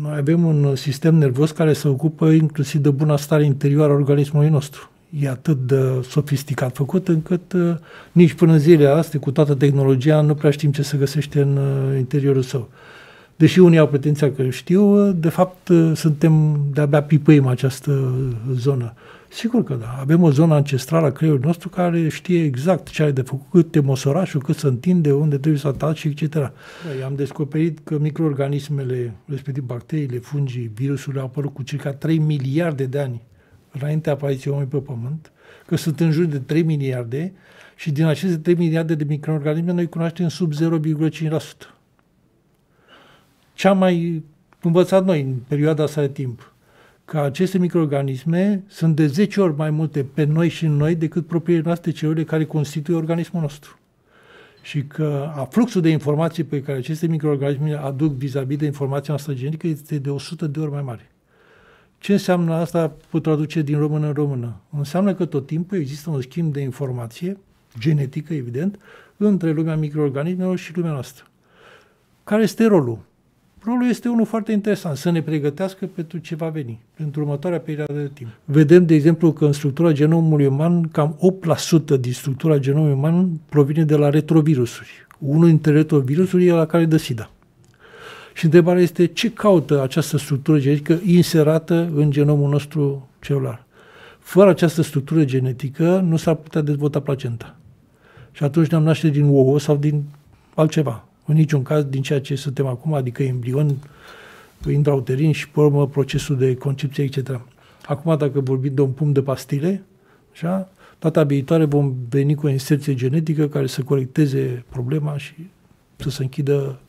Noi avem un uh, sistem nervos care se ocupă inclusiv de stare interioară a organismului nostru. E atât de sofisticat făcut încât uh, nici până în zilele astea, cu toată tehnologia, nu prea știm ce se găsește în uh, interiorul său. Deși unii au pretenția că știu, de fapt suntem de-abia pipăim această zonă. Sigur că da. Avem o zonă ancestrală a creierului nostru care știe exact ce are de făcut, cât e măsorașul, cât se întinde, unde trebuie să ataci, etc. Da, am descoperit că microorganismele, respectiv bacteriile, fungii, virusurile au apărut cu circa 3 miliarde de ani înainte apariției omului pe Pământ, că sunt în jur de 3 miliarde și din aceste 3 miliarde de microorganisme noi cunoaștem sub 0,5%. Ce am mai învățat noi în perioada asta de timp? că aceste microorganisme sunt de 10 ori mai multe pe noi și în noi decât propriile noastre celule care constituie organismul nostru. Și că fluxul de informații pe care aceste microorganisme aduc vis-a-vis de informația noastră genetică este de 100 de ori mai mare. Ce înseamnă asta pot traduce din română în română? Înseamnă că tot timpul există un schimb de informație, genetică evident, între lumea microorganismelor și lumea noastră. Care este rolul? Rolul este unul foarte interesant, să ne pregătească pentru ce va veni, pentru următoarea perioadă de timp. Vedem, de exemplu, că în structura genomului uman, cam 8% din structura genomului uman provine de la retrovirusuri. Unul dintre retrovirusuri e la care dă SIDA. Și întrebarea este ce caută această structură genetică inserată în genomul nostru celular. Fără această structură genetică nu s-ar putea dezvolta placenta. Și atunci ne-am naște din ouă sau din altceva, în niciun caz din ceea ce suntem acum, adică embrion, intrauterin și, pe urmă, procesul de concepție, etc. Acum, dacă vorbim de un pumn de pastile, așa, data viitoare vom veni cu o inserție genetică care să corecteze problema și să se închidă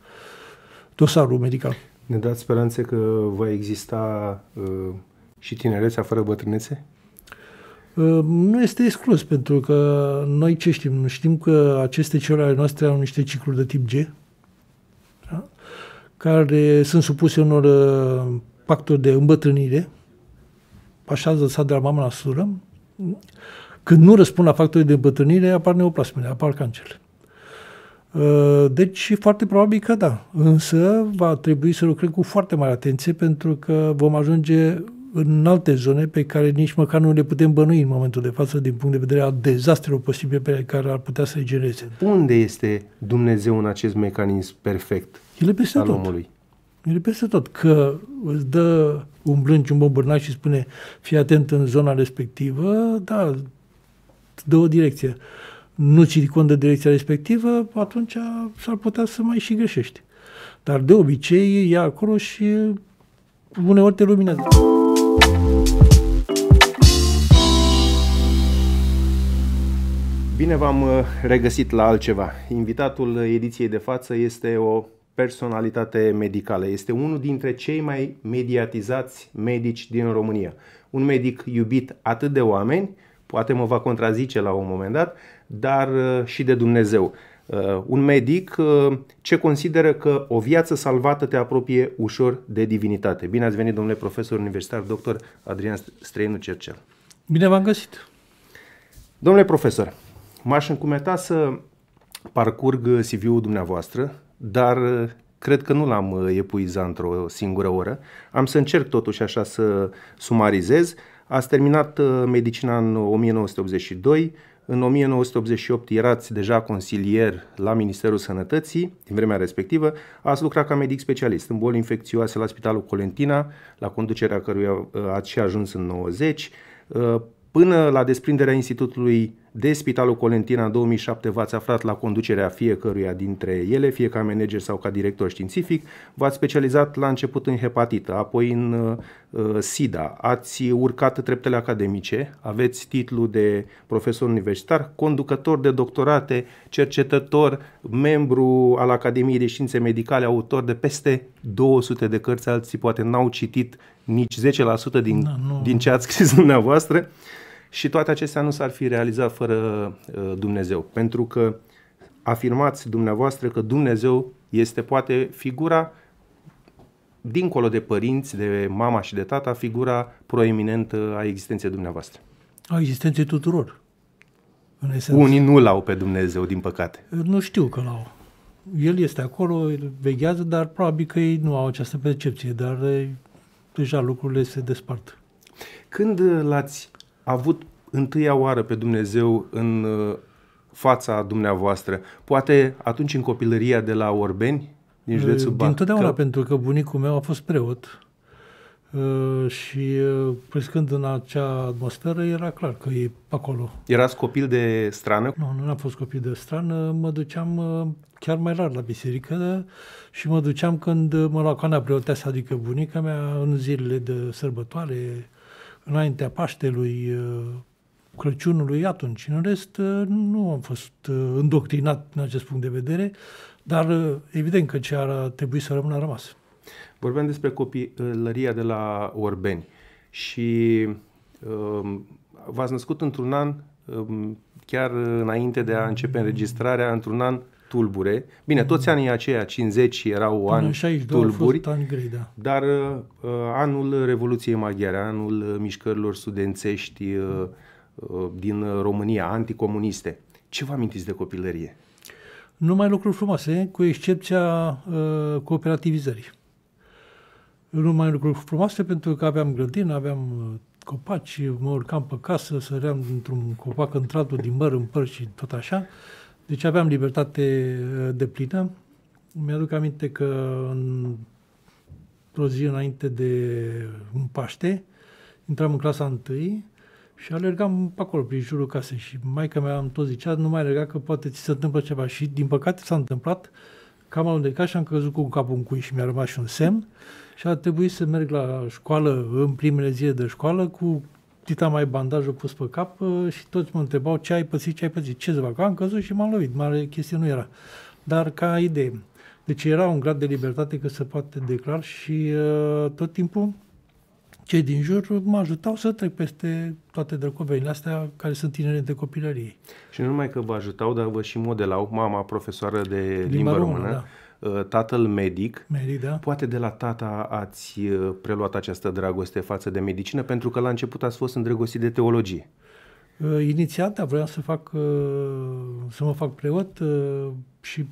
dosarul medical. Ne dați speranțe că va exista uh, și tinerețea fără bătrânețe? Uh, nu este exclus, pentru că noi ce știm? Știm că aceste celule ale noastre au niște cicluri de tip G, care sunt supuse unor uh, pacturi de îmbătrânire, așa lăsat de la mama la sură, când nu răspund la factorii de îmbătrânire, apar neoplasmele, apar cancerele. Uh, deci, foarte probabil că da. Însă, va trebui să lucrăm cu foarte mare atenție pentru că vom ajunge în alte zone pe care nici măcar nu le putem bănui în momentul de față din punct de vedere al dezastrelor posibile pe care ar putea să le genereze. Unde este Dumnezeu în acest mecanism perfect? El e peste al tot. omului. El e peste tot. Că îți dă un blânci, un bombărnaș și spune fii atent în zona respectivă, da, îți dă o direcție. Nu ți cont de direcția respectivă, atunci s-ar putea să mai și greșești. Dar de obicei e acolo și uneori te luminează. Bine v-am uh, regăsit la altceva. Invitatul ediției de față este o personalitate medicală. Este unul dintre cei mai mediatizați medici din România. Un medic iubit atât de oameni, poate mă va contrazice la un moment dat, dar uh, și de Dumnezeu. Uh, un medic uh, ce consideră că o viață salvată te apropie ușor de divinitate. Bine ați venit, domnule profesor universitar, doctor Adrian Străinu Cercel. Bine v-am găsit! Domnule profesor, m-aș încumeta să parcurg CV-ul dumneavoastră dar uh, cred că nu l-am uh, epuizat într-o singură oră. Am să încerc totuși așa să sumarizez. Ați terminat uh, medicina în 1982, în 1988 erați deja consilier la Ministerul Sănătății, din vremea respectivă, ați lucrat ca medic specialist în boli infecțioase la Spitalul Colentina, la conducerea căruia ați și ajuns în 90, Până la desprinderea Institutului de Spitalul Colentina în 2007 v-ați aflat la conducerea fiecăruia dintre ele, fie ca manager sau ca director științific. V-ați specializat la început în hepatită, apoi în uh, SIDA. Ați urcat treptele academice, aveți titlul de profesor universitar, conducător de doctorate, cercetător, membru al Academiei de Științe Medicale, autor de peste 200 de cărți, alții poate n-au citit nici 10% din, da, nu. din ce ați scris dumneavoastră. Uh, și toate acestea nu s-ar fi realizat fără uh, Dumnezeu, pentru că afirmați dumneavoastră că Dumnezeu este poate figura dincolo de părinți, de mama și de tata, figura proeminentă a existenței dumneavoastră. A existenței tuturor. În Unii nu l-au pe Dumnezeu, din păcate. Nu știu că l-au. El este acolo, el vechează, dar probabil că ei nu au această percepție, dar eh, deja lucrurile se despart. Când uh, l-ați a avut întâia oară pe Dumnezeu în uh, fața dumneavoastră. Poate atunci în copilăria de la Orbeni, din eh, județul Bac? Din că... pentru că bunicul meu a fost preot eh, și eh, crescând în acea atmosferă era clar că e acolo. Erați copil de strană? Nu, nu am fost copil de strană, mă duceam chiar mai rar la biserică și mă duceam când mă lua coana preoteasă, adică bunica mea, în zilele de sărbătoare, înaintea Paștelui, uh, Crăciunului, atunci. În rest, uh, nu am fost uh, îndoctrinat în acest punct de vedere, dar evident că ce ar trebui să rămână a rămas. Vorbeam despre copilăria de la Orbeni și um, v-ați născut într-un an, um, chiar înainte de a începe înregistrarea, într-un an tulbure. Bine, toți anii aceia, 50, erau Până ani 62 tulburi, fost ani grei, da. dar uh, uh, anul Revoluției Maghiare, anul uh, mișcărilor studențești uh, uh, din România, anticomuniste. Ce vă amintiți de copilărie? Numai lucruri frumoase, cu excepția uh, cooperativizării. Numai lucruri frumoase pentru că aveam grădină, aveam uh, copaci, mă urcam pe casă, săream într-un copac în tratul din măr în păr și tot așa. Uh, deci aveam libertate uh, de plină. Mi-aduc aminte că în o zi înainte de un uh, Paște, intram în clasa întâi și alergam pe acolo, prin jurul casei și că mea am tot zicea, nu mai alerga că poate ți se întâmplă ceva. Și din păcate s-a întâmplat că am alunecat și am căzut cu capul în cui și mi-a rămas și un semn și a trebuit să merg la școală în primele zile de școală cu tita mai bandajul pus pe cap uh, și toți mă întrebau ce ai păsit, ce ai păsit, ce să fac. Am căzut și m-am lovit, mare chestie nu era. Dar ca idee. Deci era un grad de libertate că se poate declar și uh, tot timpul cei din jur mă ajutau să trec peste toate drăcovenile astea care sunt de copilărie. Și nu numai că vă ajutau, dar vă și modelau mama, profesoară de limba, limba română, română da Eh, tatăl medic. Medic, da. Poate de la tata ați eh, preluat această dragoste față de medicină, pentru că la început ați fost îndrăgostit de teologie. Eh, inițial, da, vreau să fac, să mă fac preot și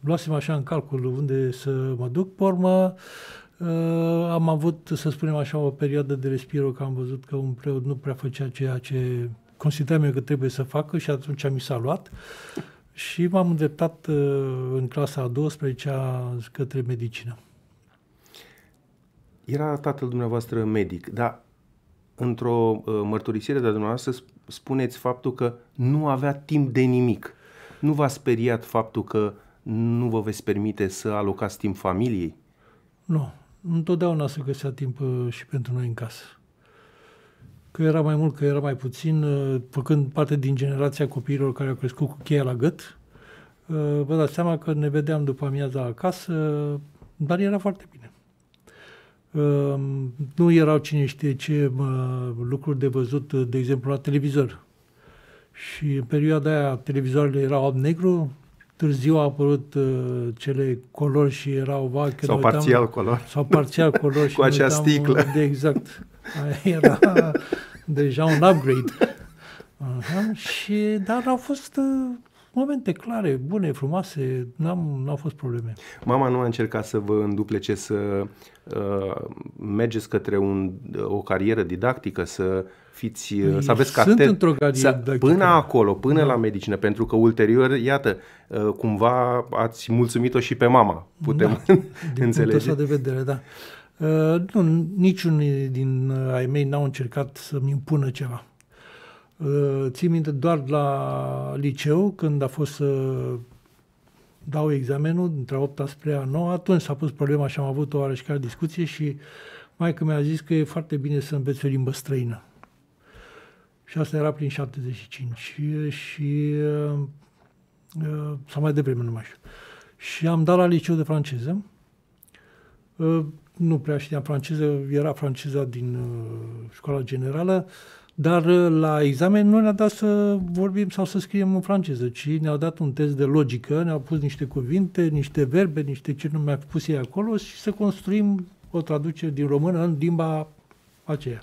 luasem așa în calcul unde să mă duc. Pe urmă, am avut, să spunem așa, o perioadă de respiro, că am văzut că un preot nu prea făcea ceea ce consideram eu că trebuie să facă și atunci mi s-a luat și m-am îndreptat uh, în clasa a 12-a către medicină. Era tatăl dumneavoastră medic, dar într-o uh, mărturisire de dumneavoastră spuneți faptul că nu avea timp de nimic. Nu v-a speriat faptul că nu vă veți permite să alocați timp familiei? Nu. Întotdeauna se găsea timp uh, și pentru noi în casă că era mai mult, că era mai puțin, uh, făcând parte din generația copiilor care au crescut cu cheia la gât. Uh, vă dați seama că ne vedeam după amiaza acasă, dar era foarte bine. Um, nu erau cine știe ce lucruri de văzut, uh, de exemplu, la televizor. Și în perioada aia televizoarele erau alb-negru, târziu au apărut uh, cele colori și erau vaci. Sau uitam, parțial color. Sau parțial color. și cu acea sticlă. De exact. Aia era deja un upgrade. Aha, și, dar au fost uh, momente clare, bune, frumoase, n-am, n-au fost probleme. Mama nu a încercat să vă înduplece să uh, mergeți către un, o carieră didactică, să fiți, Ei, uh, păi, să aveți Sunt într-o carieră să, Până acolo, până da. la medicină, pentru că ulterior, iată, uh, cumva ați mulțumit-o și pe mama, putem da, din înțelege. Din de vedere, da. Uh, nu, niciun din uh, ai mei n-au încercat să-mi impună ceva. Uh, țin minte doar la liceu, când a fost să dau examenul dintre 8 spre a 9, atunci s-a pus problema și am avut o oareșcare discuție și mai că mi-a zis că e foarte bine să înveți o limbă străină. Și asta era prin 75 și, și sau mai devreme, nu mai știu. Și am dat la liceu de franceză nu prea știam franceză, era franceza din uh, școala generală, dar uh, la examen nu ne-a dat să vorbim sau să scriem în franceză, ci ne-au dat un test de logică, ne-au pus niște cuvinte, niște verbe, niște ce nu mi-a pus ei acolo și să construim o traducere din română în limba aceea.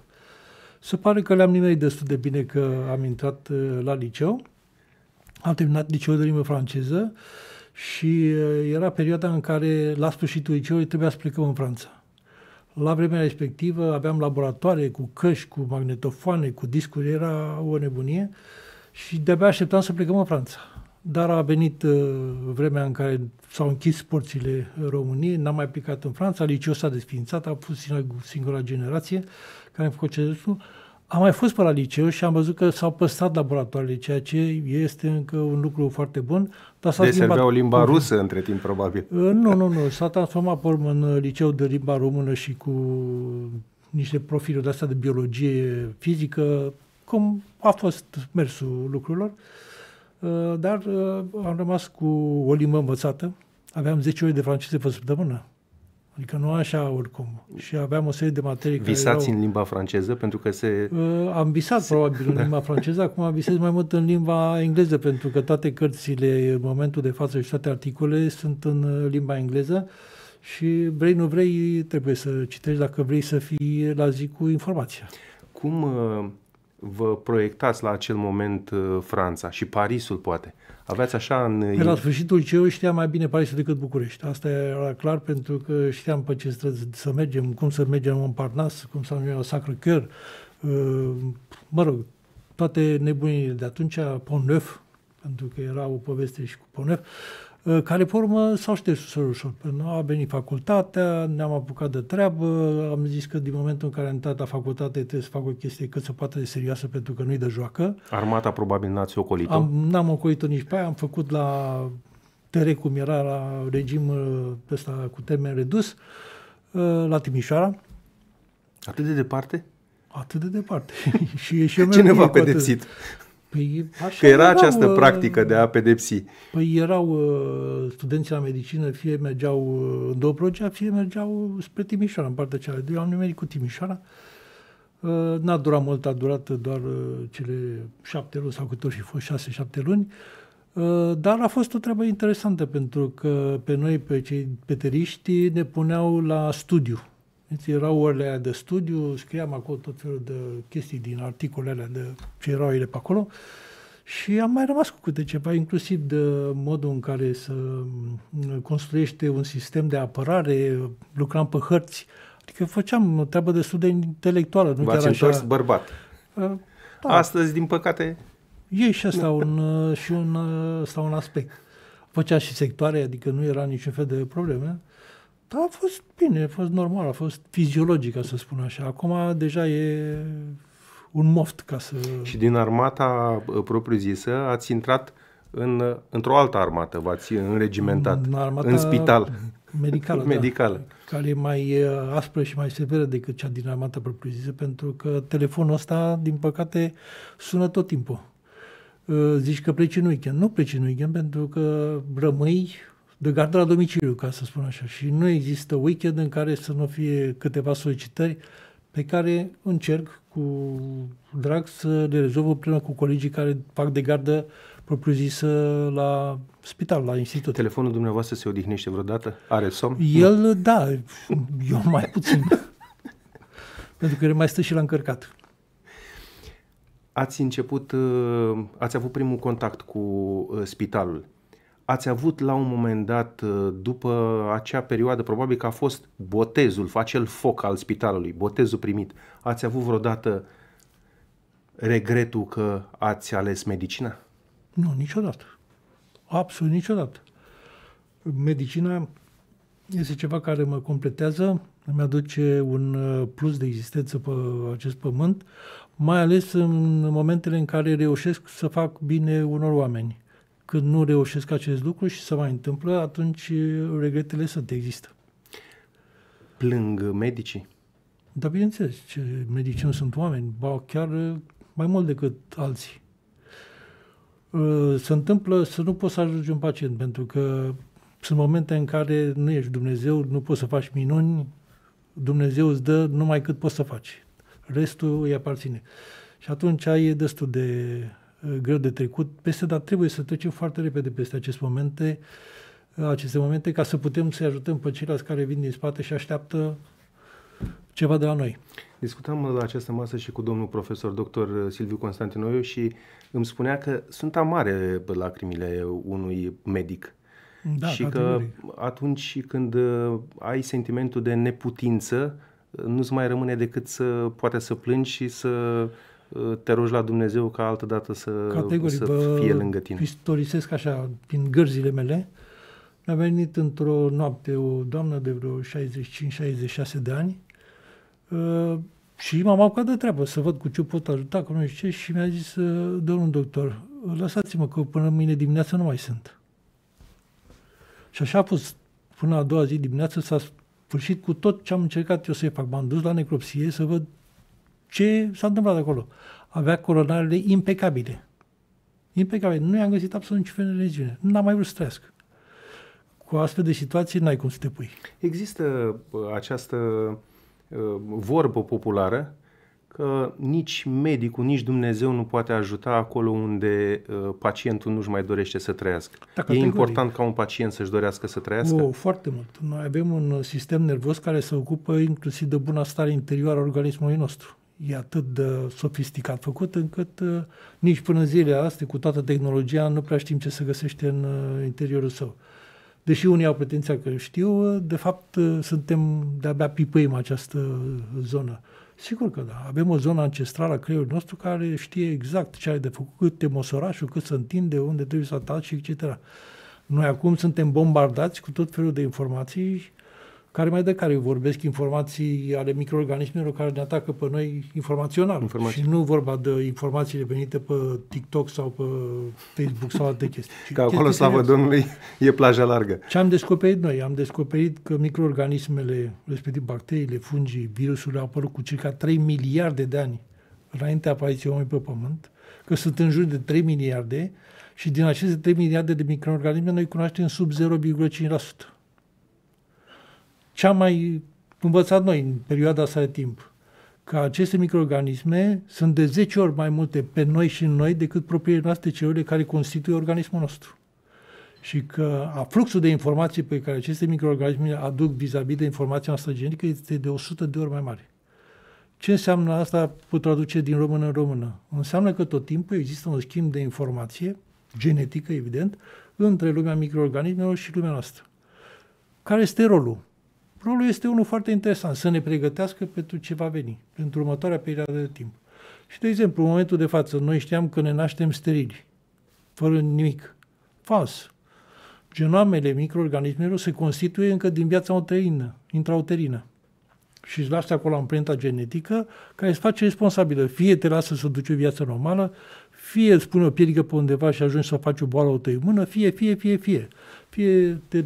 Se pare că le-am nimerit destul de bine că am intrat uh, la liceu. Am terminat liceul de limbă franceză și era perioada în care la sfârșitul liceului trebuia să plecăm în Franța. La vremea respectivă aveam laboratoare cu căști, cu magnetofoane, cu discuri, era o nebunie și de-abia așteptam să plecăm în Franța. Dar a venit uh, vremea în care s-au închis porțile României, n-am mai plecat în Franța, liceul s-a desfințat, a fost singura generație care a făcut cedețul. Uh, am mai fost pe la liceu și am văzut că s-au păstrat laboratoarele, ceea ce este încă un lucru foarte bun. Dar s-a deci o limba rusă între timp, probabil. Uh, nu, nu, nu. S-a transformat pe urmă în uh, liceu de limba română și cu uh, niște profiluri de-astea de biologie, fizică, cum a fost mersul lucrurilor. Dar am rămas cu o limbă învățată. Aveam 10 ore de franceză pe săptămână. Adică nu așa oricum. Și aveam o serie de materii Visați care erau, în limba franceză pentru că se... Uh, am visat se... probabil în da. limba franceză, acum visez mai mult în limba engleză pentru că toate cărțile în momentul de față și toate articole sunt în uh, limba engleză și vrei, nu vrei, trebuie să citești dacă vrei să fii la zi cu informația. Cum uh, vă proiectați la acel moment uh, Franța și Parisul poate? Aveți așa în... Pe la sfârșitul eu știam mai bine Parisul decât București. Asta era clar pentru că știam pe ce străzi să mergem, cum să mergem în Parnas, cum să mergem la sacre Cœur. Uh, mă rog, toate nebunile de atunci, Pont Neuf, pentru că era o poveste și cu Pont Neuf care pe urmă s-au șters ușor, ușor. Păi a venit facultatea, ne-am apucat de treabă, am zis că din momentul în care am intrat la facultate trebuie să fac o chestie cât se poate de serioasă pentru că nu-i de joacă. Armata probabil n-ați ocolit-o. Am, n-am ocolit-o nici pe aia, am făcut la tere cum era la regim ă, ăsta cu termen redus, ă, la Timișoara. Atât de departe? Atât de departe. și e și Cineva pedepsit. Atât. Păi, așa că era erau, această uh, practică de a pedepsi. Păi erau uh, studenții la medicină, fie mergeau uh, în Dobrogea, fie mergeau spre Timișoara, în partea cealaltă. Eu am nimerit cu Timișoara. Uh, n-a durat mult, a durat doar uh, cele șapte luni sau cât ori și fost șase, șapte luni. Uh, dar a fost o treabă interesantă pentru că pe noi, pe cei peteriști, ne puneau la studiu deci erau orele de studiu, scriam acolo tot felul de chestii din articolele de ce erau ele pe acolo și am mai rămas cu câte ceva, inclusiv de modul în care să mm, construiește un sistem de apărare, lucram pe hărți, adică făceam treabă destul de intelectuală. Nu V-ați chiar așa... întors bărbat. Uh, da. Astăzi, din păcate... E și asta un, uh, și un, asta uh, un aspect. Făcea și sectoare, adică nu era niciun fel de probleme. Da, a fost bine, a fost normal, a fost fiziologic, ca să spun așa. Acum deja e un moft ca să... Și din armata propriu-zisă ați intrat în, într-o altă armată, v-ați înregimentat, în, armata în spital. Medicală, da. medicală. Da, care e mai aspră și mai severă decât cea din armata propriu-zisă, pentru că telefonul ăsta, din păcate, sună tot timpul. Ă, zici că pleci în weekend. Nu pleci în weekend pentru că rămâi de gardă la domiciliu, ca să spun așa. Și nu există weekend în care să nu fie câteva solicitări pe care încerc cu drag să le rezolv împreună cu colegii care fac de gardă propriu-zisă la spital, la institut. Telefonul dumneavoastră se odihnește vreodată? Are somn? El, nu? da, eu mai puțin. pentru că el mai stă și la încărcat. Ați început, uh, ați avut primul contact cu uh, spitalul ați avut la un moment dat, uh, după acea perioadă, probabil că a fost botezul, acel foc al spitalului, botezul primit, ați avut vreodată regretul că ați ales medicina? Nu, niciodată. Absolut niciodată. Medicina este ceva care mă completează, îmi aduce un uh, plus de existență pe acest pământ, mai ales în momentele în care reușesc să fac bine unor oameni. Când nu reușesc acest lucru și se mai întâmplă, atunci regretele sunt, există. Plâng medicii? Dar bineînțeles, medicii nu sunt oameni, ba chiar mai mult decât alții. Se întâmplă să nu poți să ajungi un pacient, pentru că sunt momente în care nu ești Dumnezeu, nu poți să faci minuni, Dumnezeu îți dă numai cât poți să faci. Restul îi aparține. Și atunci e destul de Eh, greu de trecut peste, dar trebuie să trecem foarte repede peste aceste momente, eh, aceste momente ca să putem să-i ajutăm pe ceilalți care vin din spate și așteaptă ceva de la noi. Discutam la această masă și cu domnul profesor dr. Eh, Silviu Constantinoiu și îmi spunea că sunt amare lacrimile unui medic. Da, și categoric. că atunci când ai sentimentul de neputință, nu-ți mai rămâne decât să poate să plângi și să te rogi la Dumnezeu ca altă dată să, Categoric, să fie lângă tine. Istorisesc așa, prin gărzile mele, mi-a venit într-o noapte o doamnă de vreo 65-66 de ani uh, și m-am apucat de treabă să văd cu ce pot ajuta, cu nu știu ce, și mi-a zis, uh, domnul doctor, lăsați-mă că până mâine dimineață nu mai sunt. Și așa a fost până a doua zi dimineață, s-a sfârșit cu tot ce am încercat eu să-i fac. M-am dus la necropsie să văd ce s-a întâmplat acolo. Avea coronarele impecabile. Impecabile. Nu i-am găsit absolut niciun fel de leziune. N-am mai vrut să trăiesc. Cu astfel de situații n-ai cum să te pui. Există uh, această uh, vorbă populară că nici medicul, nici Dumnezeu nu poate ajuta acolo unde uh, pacientul nu-și mai dorește să trăiască. Dacă e important ca un pacient să-și dorească să trăiască? O, foarte mult. Noi avem un sistem nervos care se ocupă inclusiv de bunăstare interioară a organismului nostru e atât de sofisticat făcut încât uh, nici până zilele astea, cu toată tehnologia, nu prea știm ce se găsește în uh, interiorul său. Deși unii au pretenția că știu, uh, de fapt uh, suntem de-abia pipăim această zonă. Sigur că da. Avem o zonă ancestrală a creierului nostru care știe exact ce are de făcut, cât e măsorașul, cât se întinde, unde trebuie să ataci, etc. Noi acum suntem bombardați cu tot felul de informații care mai de care vorbesc informații ale microorganismelor care ne atacă pe noi informațional. Informații. Și nu vorba de informațiile venite pe TikTok sau pe Facebook sau alte chestii. Că acolo, slavă Domnului, e plaja largă. Ce am descoperit noi? Am descoperit că microorganismele, respectiv bacteriile, fungii, virusurile au apărut cu circa 3 miliarde de ani înainte apariției omului pe Pământ, că sunt în jur de 3 miliarde și din aceste 3 miliarde de microorganisme noi cunoaștem sub 0,5% ce am mai învățat noi în perioada asta de timp? Că aceste microorganisme sunt de 10 ori mai multe pe noi și în noi decât propriile noastre celule care constituie organismul nostru. Și că fluxul de informații pe care aceste microorganisme aduc vis-a-vis de informația noastră genetică este de 100 de ori mai mare. Ce înseamnă asta pot traduce din română în română? Înseamnă că tot timpul există un schimb de informație, genetică evident, între lumea microorganismelor și lumea noastră. Care este rolul? Rolul este unul foarte interesant, să ne pregătească pentru ce va veni, pentru următoarea perioadă de timp. Și, de exemplu, în momentul de față, noi știam că ne naștem sterili, fără nimic. Fals. Genoamele microorganismelor se constituie încă din viața uterină, intrauterină. Și îți lasă acolo amprenta genetică care îți face responsabilă. Fie te lasă să duci o viață normală, fie îți pune o piedică pe undeva și ajungi să faci o boală autoimună, fie, fie, fie, fie. Fie te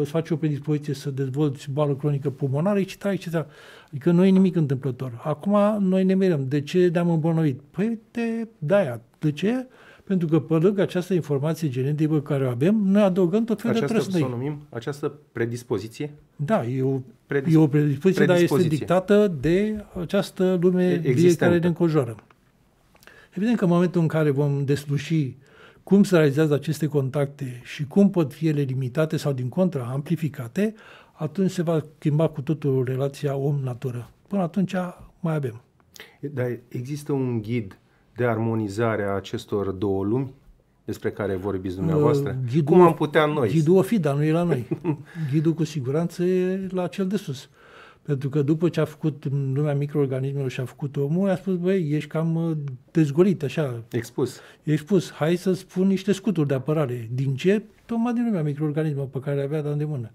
îți face o predispoziție să dezvolți boală cronică pulmonară, etc., etc. Adică nu e nimic întâmplător. Acum noi ne mirăm. De ce ne-am îmbolnăvit? Păi de aia. De ce? Pentru că pe lângă această informație genetică pe care o avem, noi adăugăm tot felul această, de trăsnei. Să o numim această predispoziție? Da, e o, Predis- e o predispoziție, dar este dictată de această lume vie care ne înconjoară. Evident că în momentul în care vom desluși cum se realizează aceste contacte și cum pot fi ele limitate sau, din contra, amplificate, atunci se va schimba cu totul relația om-natură. Până atunci mai avem. Dar există un ghid de armonizare a acestor două lumi despre care vorbiți dumneavoastră? Uh, ghidul, cum am putea noi? Ghidul o fi, dar nu e la noi. ghidul cu siguranță e la cel de sus. Pentru că după ce a făcut lumea microorganismelor și a făcut omul, a spus, băi, ești cam uh, dezgolit, așa. Expus. Expus. Hai să spun niște scuturi de apărare. Din ce? Tocmai din lumea microorganismelor pe care le avea de îndemână.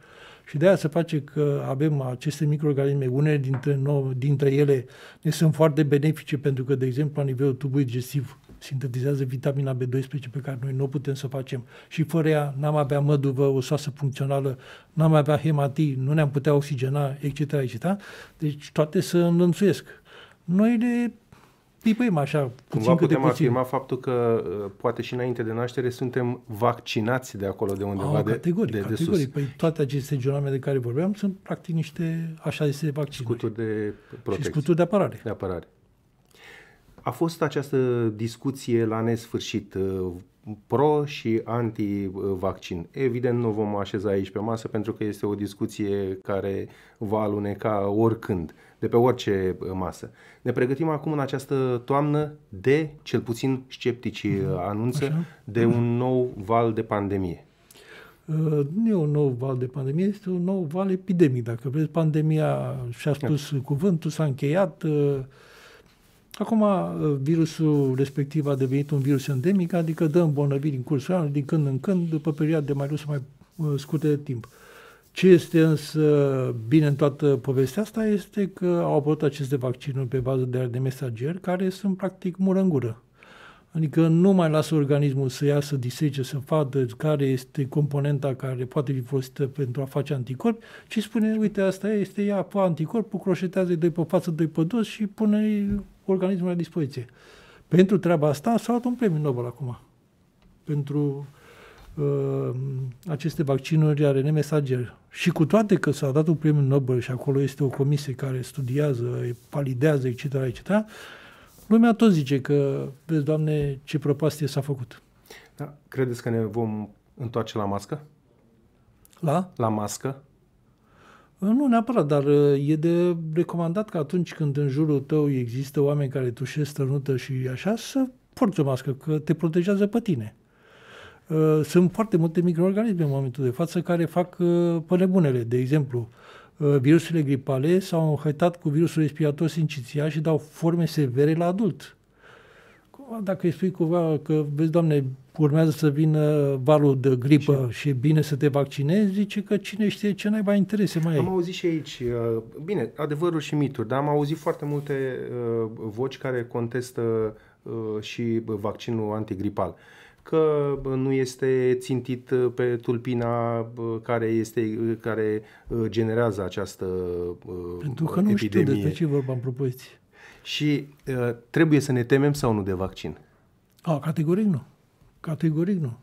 Și de aia se face că avem aceste microorganisme, unele dintre, nou, dintre ele ne sunt foarte benefice pentru că, de exemplu, la nivelul tubului digestiv, sintetizează vitamina B12 pe care noi nu o putem să facem. Și fără ea n-am avea măduvă soasă funcțională, n-am avea hematii, nu ne-am putea oxigena, etc. etc. Deci toate se înlănțuiesc. Noi le pipăim așa, puțin Cumva putem puțin. afirma faptul că uh, poate și înainte de naștere suntem vaccinați de acolo, de undeva, A, de, categorii de, de categoric. sus. Păi toate aceste genome de care vorbeam sunt practic niște, așa de vaccinuri. Scuturi de protecție. Și scuturi de apărare. De apărare. A fost această discuție la nesfârșit uh, pro și anti-vaccin. Uh, Evident, nu vom așeza aici pe masă pentru că este o discuție care va aluneca oricând, de pe orice uh, masă. Ne pregătim acum în această toamnă de, cel puțin scepticii mhm. anunță, Așa? de un nou val de pandemie. Nu e un nou val de pandemie, este un nou val epidemic. Dacă vreți, pandemia și-a spus cuvântul, s-a încheiat, uh, Acum, uh, virusul respectiv a devenit un virus endemic, adică dă îmbolnăviri în cursul anului, din când în când, după perioade de mai lung sau mai uh, scurte de timp. Ce este însă bine în toată povestea asta este că au apărut aceste vaccinuri pe bază de de mesager, care sunt practic mură în gură. Adică nu mai lasă organismul să să disece, să vadă care este componenta care poate fi folosită pentru a face anticorp, ci spune, uite, asta este, ia, pă anticorpul, croșetează-i doi pe față, doi pe dos și pune organismul la dispoziție. Pentru treaba asta s-a luat un premiu Nobel acum. Pentru uh, aceste vaccinuri ARN mesager. Și cu toate că s-a dat un premiu Nobel și acolo este o comisie care studiază, validează, etc., etc., lumea tot zice că, vezi, Doamne, ce propastie s-a făcut. Da, credeți că ne vom întoarce la mască? La? La mască. Păi nu neapărat, dar uh, e de recomandat că atunci când în jurul tău există oameni care tușesc stărnută și așa, să porți o mască, că te protejează pe tine. Uh, sunt foarte multe microorganisme în momentul de față care fac uh, pe bunele. De exemplu, virusurile gripale s-au înhăitat cu virusul respirator sinciția și dau forme severe la adult. Dacă îi spui cuva că, vezi, doamne, urmează să vină valul de gripă și, și e bine să te vaccinezi, zice că cine știe ce mai interese mai Am ai. auzit și aici, uh, bine, adevărul și mituri, dar am auzit foarte multe uh, voci care contestă uh, și vaccinul antigripal că nu este țintit pe tulpina care, este, care generează această Pentru că nu știu despre ce vorba în propoziție. Și trebuie să ne temem sau nu de vaccin? A, categoric nu. Categoric nu.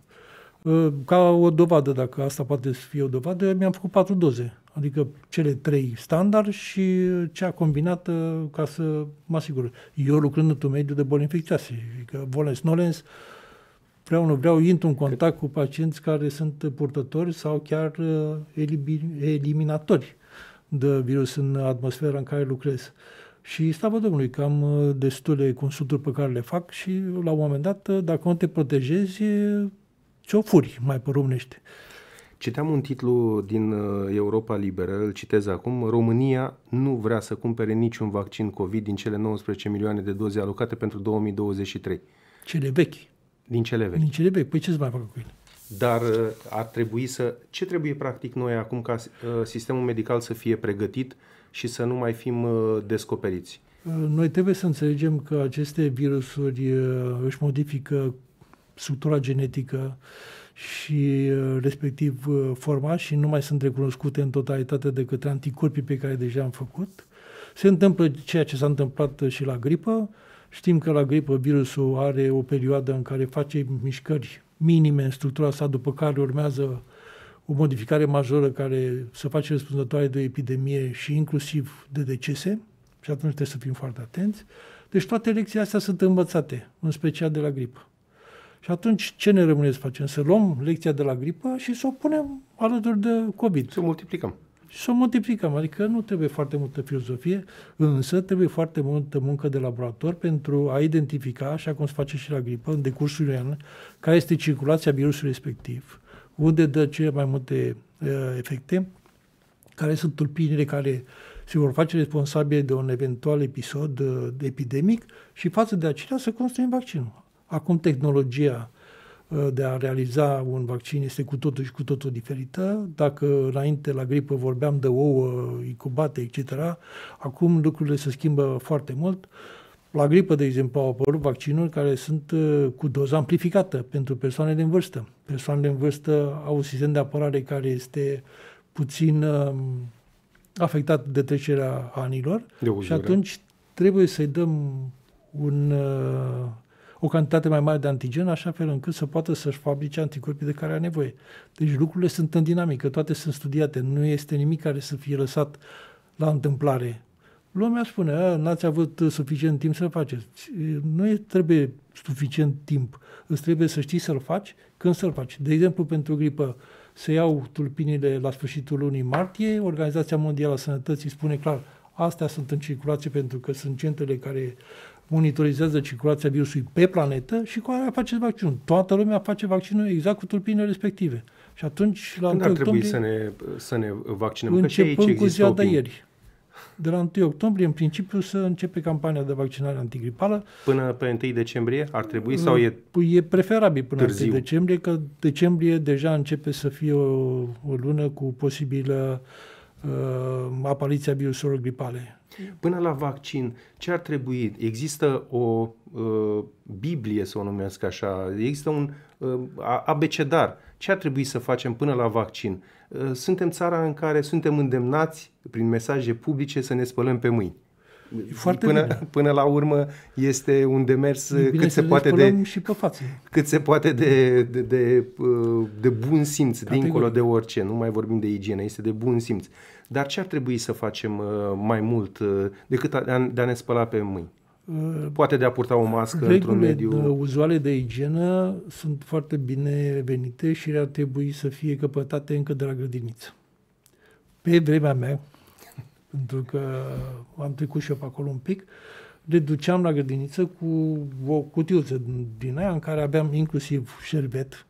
Ă, ca o dovadă, dacă asta poate să fie o dovadă, mi-am făcut patru doze. Adică cele trei standard și cea combinată ca să mă asigur. Eu lucrând într-un mediu de boli infecțioase, adică volens, nolens, vreau, nu vreau, intru în contact cu pacienți care sunt purtători sau chiar ă, eliminatori de virus în atmosfera în care lucrez. Uh, și stavă Domnului că am uh, destule consulturi pe care le fac și uh, la un moment dat, uh, dacă nu te protejezi, ce-o furi mai pe românește. Citeam un titlu din Europa Liberă, îl citez acum. România nu vrea să cumpere niciun vaccin COVID din cele 19 milioane de doze alocate pentru 2023. Cele vechi. Din cele vechi. Din cele vechi. Păi ce să mai facă cu ele? Dar ar trebui să... Ce trebuie practic noi acum ca sistemul medical să fie pregătit uh, și să nu mai fim uh, descoperiți. Uh, noi trebuie să înțelegem că aceste virusuri uh, își modifică structura genetică și respectiv forma și nu mai sunt recunoscute în totalitate de către anticorpii pe care deja am făcut. Se întâmplă ceea ce s-a întâmplat și la gripă. Știm că la gripă virusul are o perioadă în care face mișcări minime în structura sa, după care urmează o modificare majoră care să face răspunzătoare de epidemie și inclusiv de decese și atunci trebuie să fim foarte atenți. Deci toate lecțiile astea sunt învățate, în special de la gripă. Și atunci ce ne rămâne să facem? Să luăm lecția de la gripă și să o punem alături de COVID. Să o multiplicăm. Și să o multiplicăm. Adică nu trebuie foarte multă filozofie, însă trebuie foarte multă muncă de laborator pentru a identifica, așa cum se face și la gripă, în decursul unui an, care este circulația virusului respectiv, unde dă cele mai multe uh, efecte, care sunt tulpinile care se vor face responsabile de un eventual episod uh, epidemic și față de acelea să construim vaccinul. Acum tehnologia uh, de a realiza un vaccin este cu totul și cu totul diferită. Dacă înainte la gripă vorbeam de ouă incubate, etc., acum lucrurile se schimbă foarte mult. Uh, la gripă, de exemplu, au apărut vaccinuri care sunt uh, cu doză amplificată pentru persoanele în vârstă. Persoanele în vârstă au un sistem de apărare care este puțin um, afectat de trecerea anilor de și atunci trebuie să-i dăm un, uh, o cantitate mai mare de antigen, așa fel încât să poată să-și fabrice anticorpii de care are nevoie. Deci lucrurile sunt în dinamică, toate sunt studiate, nu este nimic care să fie lăsat la întâmplare lumea spune, n-ați avut uh, suficient timp să l faceți. Uh, nu trebuie suficient timp, îți trebuie să știi să-l faci când să-l faci. De exemplu, pentru gripă, se iau tulpinile la sfârșitul lunii martie, Organizația Mondială a Sănătății spune clar, astea sunt în circulație pentru că sunt centrele care monitorizează circulația virusului pe planetă și cu aia faceți vaccinul. Toată lumea face vaccinul exact cu tulpinile respective. Și atunci, la Când ar trebui să ne, să ne vaccinăm? Începând cu ziua de ieri de la 1 octombrie, în principiu, să începe campania de vaccinare antigripală. Până pe 1 decembrie ar trebui mm, sau e păi, E preferabil până târziu. 1 decembrie, că decembrie deja începe să fie o, o lună cu posibilă uh, apariția virusurilor gripale. Până la vaccin, ce ar trebui? Există o uh, Biblie, să o numesc așa, există un uh, abecedar. Ce ar trebui să facem până la vaccin? Uh, suntem țara în care suntem îndemnați prin mesaje publice să ne spălăm pe mâini. Foarte până, bine. până la urmă este un demers cât se, poate de, și pe față. cât se poate de, de, de, uh, de bun simț, Categoric. dincolo de orice. Nu mai vorbim de igienă, este de bun simț. Dar ce ar trebui să facem uh, mai mult decât de a ne spăla pe mâini? Eh, poate de a purta o mască într-un mediu... uzuale de igienă sunt foarte bine venite și ar trebui să fie căpătate încă de la grădiniță. Pe vremea mea, pentru că am trecut și eu pe acolo un pic, le duceam la grădiniță cu o cutiuță din aia în care aveam inclusiv șervet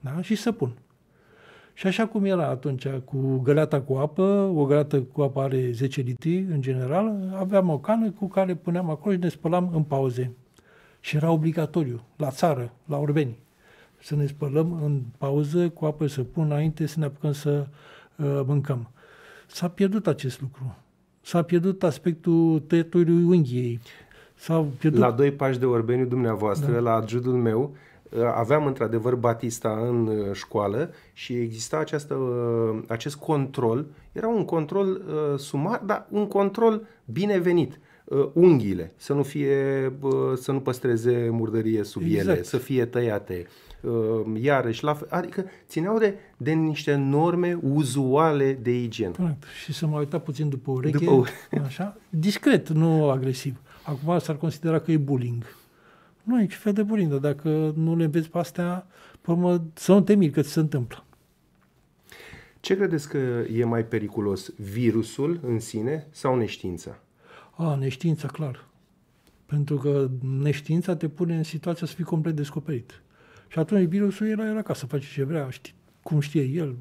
da? și săpun. Și așa cum era atunci, cu găleata cu apă, o găleată cu apă are 10 litri în general, aveam o cană cu care puneam acolo și ne spălam în pauze. Și era obligatoriu, la țară, la urbeni, să ne spălăm în pauză cu apă să pun înainte să ne apucăm să uh, mâncăm. S-a pierdut acest lucru. S-a pierdut aspectul tăietului unghiei. s pierdut... La doi pași de Orbeniu dumneavoastră, da. la ajutul meu, aveam într-adevăr Batista în uh, școală și exista această, uh, acest control. Era un control uh, sumar, dar un control binevenit. Unghiile, să nu, fie, să nu păstreze murdărie sub exact. ele, să fie tăiate. Iarăși, la fel, adică țineau de, de niște norme uzuale de igienă. Corect. Și să mă uita puțin după ureche, după... așa, discret, nu agresiv. Acum s-ar considera că e bullying. Nu, e ce fel de burindă. Dacă nu le înveți pe astea, pe urmă, să nu te miri că ți se întâmplă. Ce credeți că e mai periculos, virusul în sine sau neștiința? A, neștiința, clar. Pentru că neștiința te pune în situația să fii complet descoperit. Și atunci virusul era, era să face ce vrea, știi, cum știe el,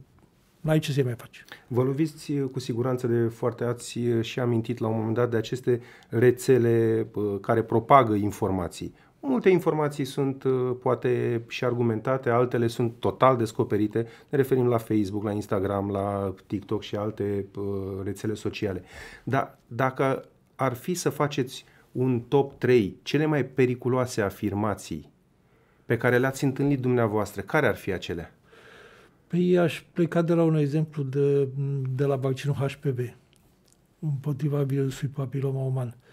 n-ai ce să mai faci. Vă loviți cu siguranță de foarte, ați și amintit la un moment dat de aceste rețele care propagă informații. Multe informații sunt uh, poate și argumentate, altele sunt total descoperite. Ne referim la Facebook, la Instagram, la TikTok și alte uh, rețele sociale. Dar dacă ar fi să faceți un top 3 cele mai periculoase afirmații pe care le-ați întâlnit dumneavoastră, care ar fi acelea? Păi aș pleca de la un exemplu de, de la vaccinul HPV împotriva virusului papiloma uman. Uh,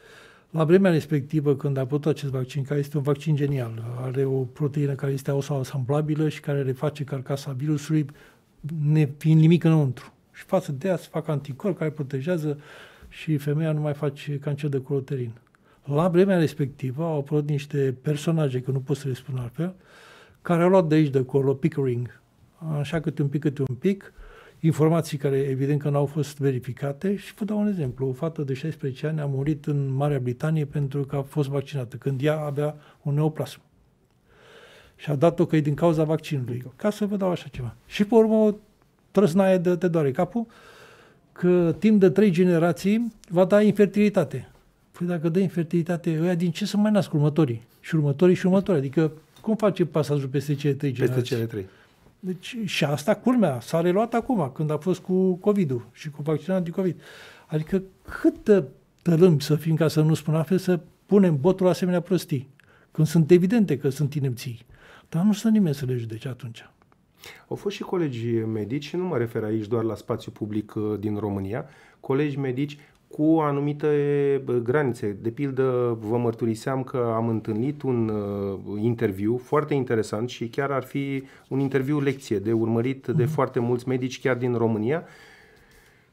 la vremea respectivă, când a apărut acest vaccin, care este un vaccin genial, are o proteină care este autoasamblabilă și care reface carcasa virusului, ne fiind nimic înăuntru. Și față de ea se fac anticorpi care protejează și femeia nu mai face cancer de coloterin. La vremea respectivă au apărut niște personaje, că nu pot să le spun altfel, care au luat de aici de acolo, pickering, așa câte un pic, câte un pic, uh, informații care evident că nu au fost verificate și vă dau un exemplu. O fată de 16 ani a murit în Marea Britanie pentru că a fost vaccinată, când ea avea un neoplasm. Și a dat-o că e din cauza vaccinului. Ca să vă dau așa ceva. Și pe urmă trăsnaie de te doare capul că timp de trei generații va da infertilitate. Păi dacă dă infertilitate, ăia din ce să mai nasc următorii? Și următorii și următorii. Adică cum face pasajul peste cele trei generații? Peste cele trei. Deci și asta, culmea, s-a reluat acum, când a fost cu COVID-ul și cu vaccinul anticovid. Adică cât de tălâmbi să fim, ca să nu spun altfel, să punem botul asemenea prostii, când sunt evidente că sunt inepții. Dar nu stă nimeni să le judece atunci. Au fost și colegi medici, și nu mă refer aici doar la spațiu public uh, din România, colegi medici cu anumite granițe. De pildă, vă mărturiseam că am întâlnit un uh, interviu foarte interesant și chiar ar fi un interviu lecție de urmărit de mhm. foarte mulți medici chiar din România.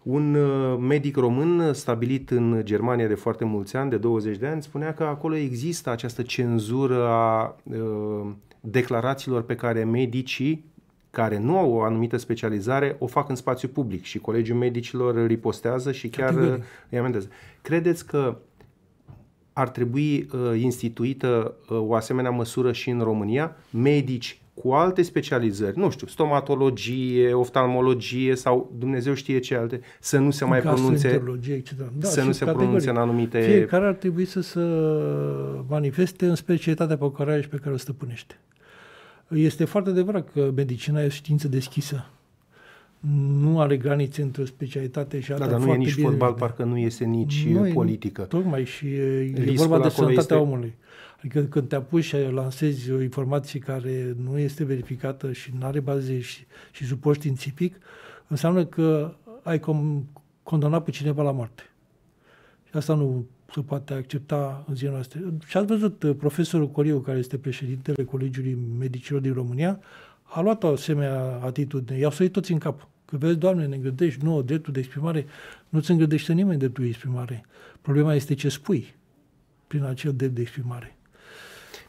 Un uh, medic român stabilit în Germania de foarte mulți ani, de 20 de ani, spunea că acolo există această cenzură a uh, declarațiilor pe care medicii care nu au o anumită specializare o fac în spațiu public și Colegiul Medicilor ripostează și chiar îi amendează. Credeți că ar trebui uh, instituită uh, o asemenea măsură și în România? Medici cu alte specializări, nu știu, stomatologie, oftalmologie sau Dumnezeu știe ce alte, să nu se mai pronunțe, da, să nu se categorii. pronunțe în anumite... Fiecare ar trebui să se manifeste în specialitatea pe care o are și pe care o stăpânește. Este foarte adevărat că medicina e o știință deschisă. Nu are granițe între o specialitate și da, alta. Da, dar nu e nici bine fotbal, bine. parcă nu este nici nu politică. E, tocmai și e Riscul vorba de sănătatea este... omului. Adică când te apuci și lansezi o informație care nu este verificată și nu are baze și, și suport științific, înseamnă că ai condamnat pe cineva la moarte asta nu se poate accepta în ziua noastră. Și ați văzut, uh, profesorul Coriu, care este președintele Colegiului Medicilor din România, a luat o asemenea atitudine. I-au sărit toți în cap. Că vezi, Doamne, ne gândești nouă dreptul de exprimare. Nu-ți îngădește nimeni dreptul de exprimare. Problema este ce spui prin acel drept de exprimare.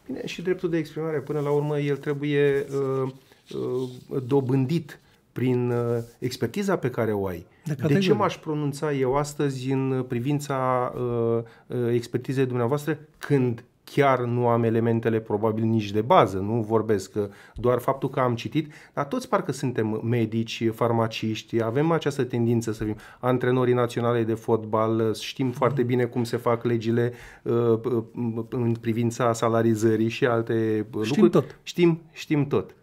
Bine, și dreptul de exprimare, până la urmă, el trebuie uh, uh, dobândit prin uh, expertiza pe care o ai. De, de ce m-aș pronunța eu astăzi în privința uh, uh, expertizei dumneavoastră când chiar nu am elementele probabil nici de bază, nu vorbesc uh, doar faptul că am citit, dar toți parcă suntem medici, farmaciști, avem această tendință să fim antrenorii naționale de fotbal, știm mhm. foarte bine cum se fac legile uh, în privința salarizării și alte știm lucruri. Știm tot. Știm, știm tot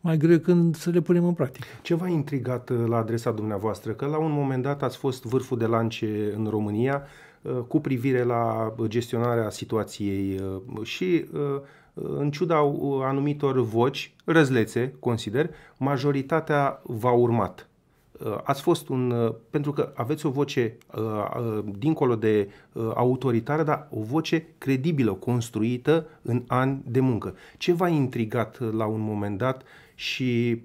mai greu când să le punem în practică. Ce v-a intrigat uh, la adresa dumneavoastră? Că la un moment dat ați fost vârful de lance în România uh, cu privire la gestionarea situației uh, și în ciuda anumitor voci, răzlețe, consider, majoritatea v-a urmat ați fost un, pentru că aveți o voce dincolo de autoritară, dar o voce credibilă, construită în ani de muncă. Ce v-a intrigat la un moment dat și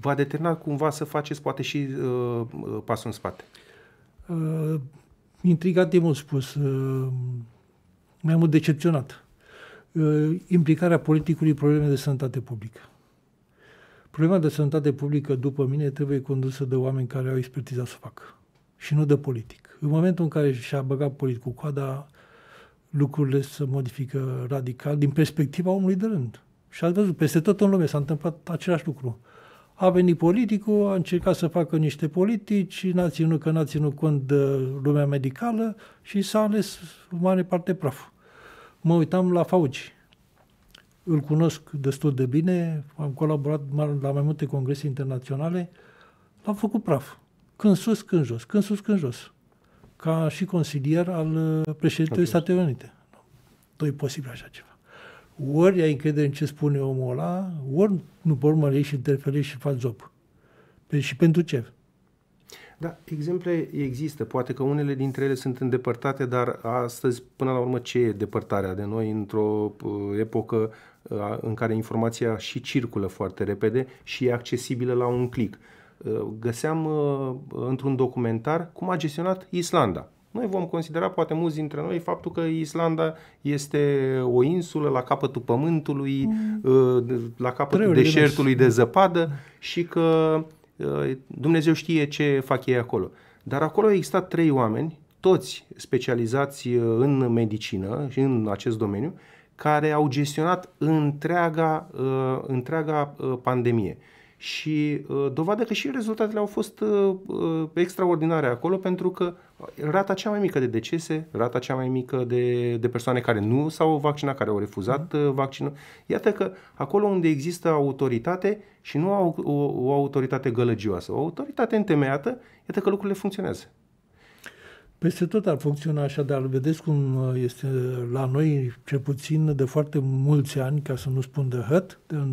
v-a determinat cumva să faceți poate și uh, uh, pasul în spate? Uh, intrigat de mult spus, uh, mai mult decepționat. Uh, implicarea politicului probleme de sănătate publică. Problema de sănătate publică, după mine, trebuie condusă de oameni care au expertiza să facă și nu de politic. În momentul în care și-a băgat politicul coada, lucrurile se modifică radical din perspectiva omului de rând. Și ați văzut, peste tot în lume s-a întâmplat același lucru. A venit politicul, a încercat să facă niște politici, n-a ținut că n-a ținut cont de lumea medicală și s-a ales mare parte praf. Mă uitam la Fauci. Îl cunosc destul de bine, am colaborat la mai multe congrese internaționale, l-am făcut praf. Când sus, când jos, când sus, când jos. Ca și consilier al uh, președintelui Statelor Unite. Doi posibil așa ceva ori ai încredere în ce spune omul ăla, ori nu pe urmă și interferești și faci zop, Pe, deci și pentru ce? Da, exemple există. Poate că unele dintre ele sunt îndepărtate, dar astăzi, până la urmă, ce e depărtarea de noi într-o uh, epocă uh, în care informația și circulă foarte repede și e accesibilă la un click? Uh, găseam într-un documentar cum a gestionat Islanda noi vom considera, poate mulți dintre noi, faptul că Islanda este o insulă la capătul pământului, mm. Uh, la capătul Preuri deșertului de, de zăpadă și că uh, Dumnezeu știe ce fac ei acolo. Dar acolo au existat trei oameni, toți specializați uh, în medicină și în acest domeniu, care au gestionat întreaga, întreaga pandemie și uh, dovadă că și rezultatele au fost uh, uh, extraordinare acolo pentru că rata cea mai mică de decese, rata cea mai mică de, de persoane care nu s-au vaccinat, care au refuzat mhm. uh, vaccinul, iată că acolo unde există autoritate și nu au o, o autoritate gălăgioasă, o autoritate întemeiată, iată că lucrurile funcționează. Peste tot ar funcționa așa, dar vedeți cum uh, este la noi, cel puțin de foarte mulți ani, ca să nu spun de hăt, în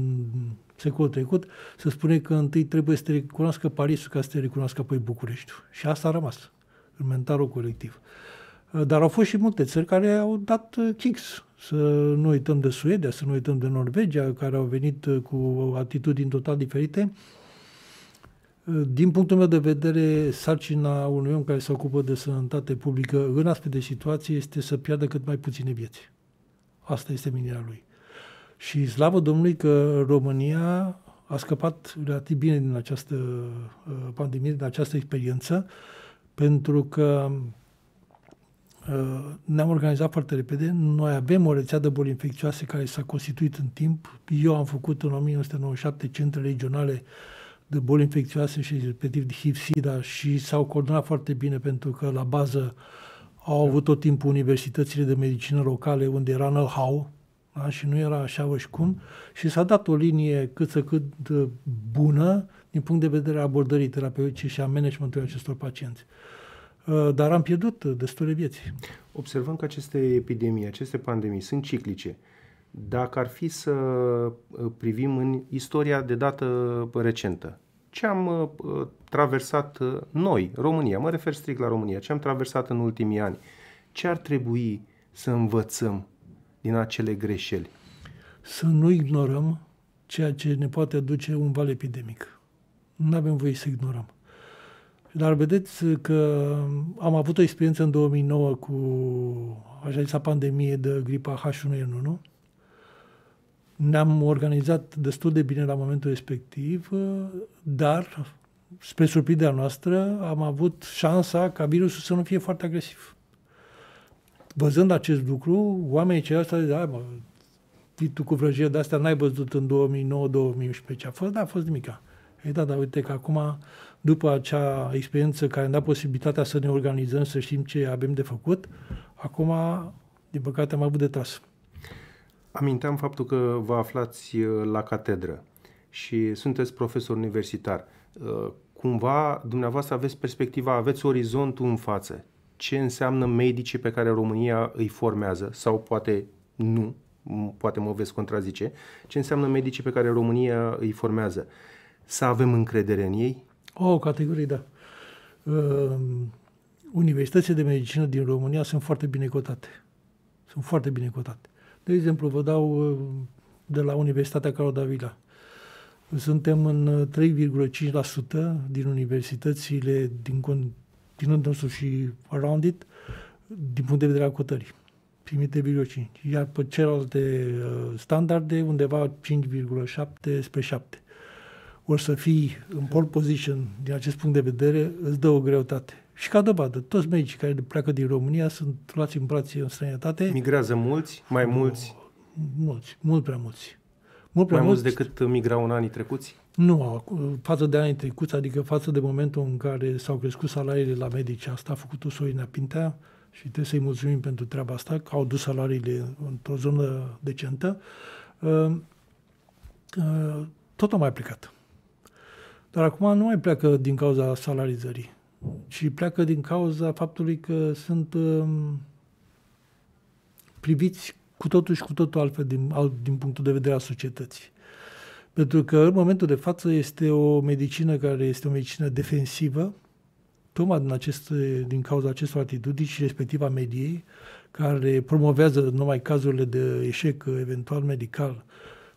secolul trecut, se spune că întâi trebuie să te recunoască Parisul ca să te recunoască apoi Bucureștiul. Și asta a rămas în mentalul colectiv. Dar au fost și multe țări care au dat uh, kicks. Să nu uităm de Suedia, să nu uităm de Norvegia, care au venit uh, cu atitudini total diferite. Uh, din punctul meu de vedere, sarcina unui om care se ocupă de sănătate publică în astfel de situații este să piardă cât mai puține vieți. Asta este menirea lui. Și slavă Domnului că România a scăpat relativ bine din această uh, pandemie, din această experiență, pentru că uh, ne-am organizat foarte repede. Noi avem o rețea de boli infecțioase care s-a constituit în timp. Eu am făcut în 1997 centre regionale de boli infecțioase și respectiv de HIV-SIDA și s-au coordonat foarte bine pentru că la bază au avut tot timpul universitățile de medicină locale unde era know-how, da? și nu era așa și cum, și s-a dat o linie cât să cât uh, bună din punct de vedere a abordării terapeutice și a managementului acestor pacienți. Uh, dar am pierdut destule vieți. Observăm că aceste epidemii, aceste pandemii sunt ciclice. Dacă ar fi să uh, privim în istoria de dată recentă, ce am traversat noi, România, mă refer strict la România, ce am traversat în ultimii ani, ce ar trebui să învățăm din acele greșeli. Să nu ignorăm ceea ce ne poate aduce un val epidemic. Nu avem voie să ignorăm. Dar vedeți că am avut o experiență în 2009 cu așa zisa pandemie de gripa H1N1. Ne-am organizat destul de bine la momentul respectiv, dar, spre surprinderea noastră, am avut șansa ca virusul să nu fie foarte agresiv văzând acest lucru, oamenii ce ăsta zic, mă, tu cu vrăjire de astea n-ai văzut în 2009-2011 ce a fost, da, a fost nimica. E da, dar uite că acum, după acea experiență care ne-a posibilitatea să ne organizăm, să știm ce avem de făcut, acum, din păcate, am avut de tras. Aminteam faptul că vă aflați uh, la catedră și sunteți profesor universitar. Uh, cumva, dumneavoastră aveți perspectiva, aveți orizontul în față ce înseamnă medicii pe care România îi formează, sau poate nu, poate mă veți contrazice, ce înseamnă medicii pe care România îi formează. Să avem încredere în ei? O, oh, categorie, da. Uh, universitățile de medicină din România sunt foarte bine cotate. Sunt foarte bine cotate. De exemplu, vă dau ehm, de la Universitatea Carol Davila. Suntem în 3,5% eh, din universitățile din, din îndosul și around it, din punct de vedere al cotării. Primite 5, Iar pe celelalte uh, standarde, undeva 5,7 spre 7. Ori să fii în pole position, din acest punct de vedere, îți dă o greutate. Și ca dovadă, toți medicii care pleacă din România sunt luați în brațe în străinătate. Migrează mulți? Mai mulți? Mulți, mult prea mulți. Mult prea mai mulți, mulți decât migrau în anii trecuți? Nu, față de anii trecuți, adică față de momentul în care s-au crescut salariile la medici, asta a făcut-o Sorina Pintea și trebuie să-i mulțumim pentru treaba asta, că au dus salariile într-o zonă decentă, ehm, ehm, tot a mai plecat. Dar acum nu mai pleacă din cauza salarizării, ci pleacă din cauza faptului că sunt ehm, priviți cu totul și cu totul altfel din, din punctul de vedere al societății. Pentru că în momentul de față este o medicină care este o medicină defensivă, tocmai din, acest, din cauza acestor atitudini și respectiv a mediei, care promovează numai cazurile de eșec eventual medical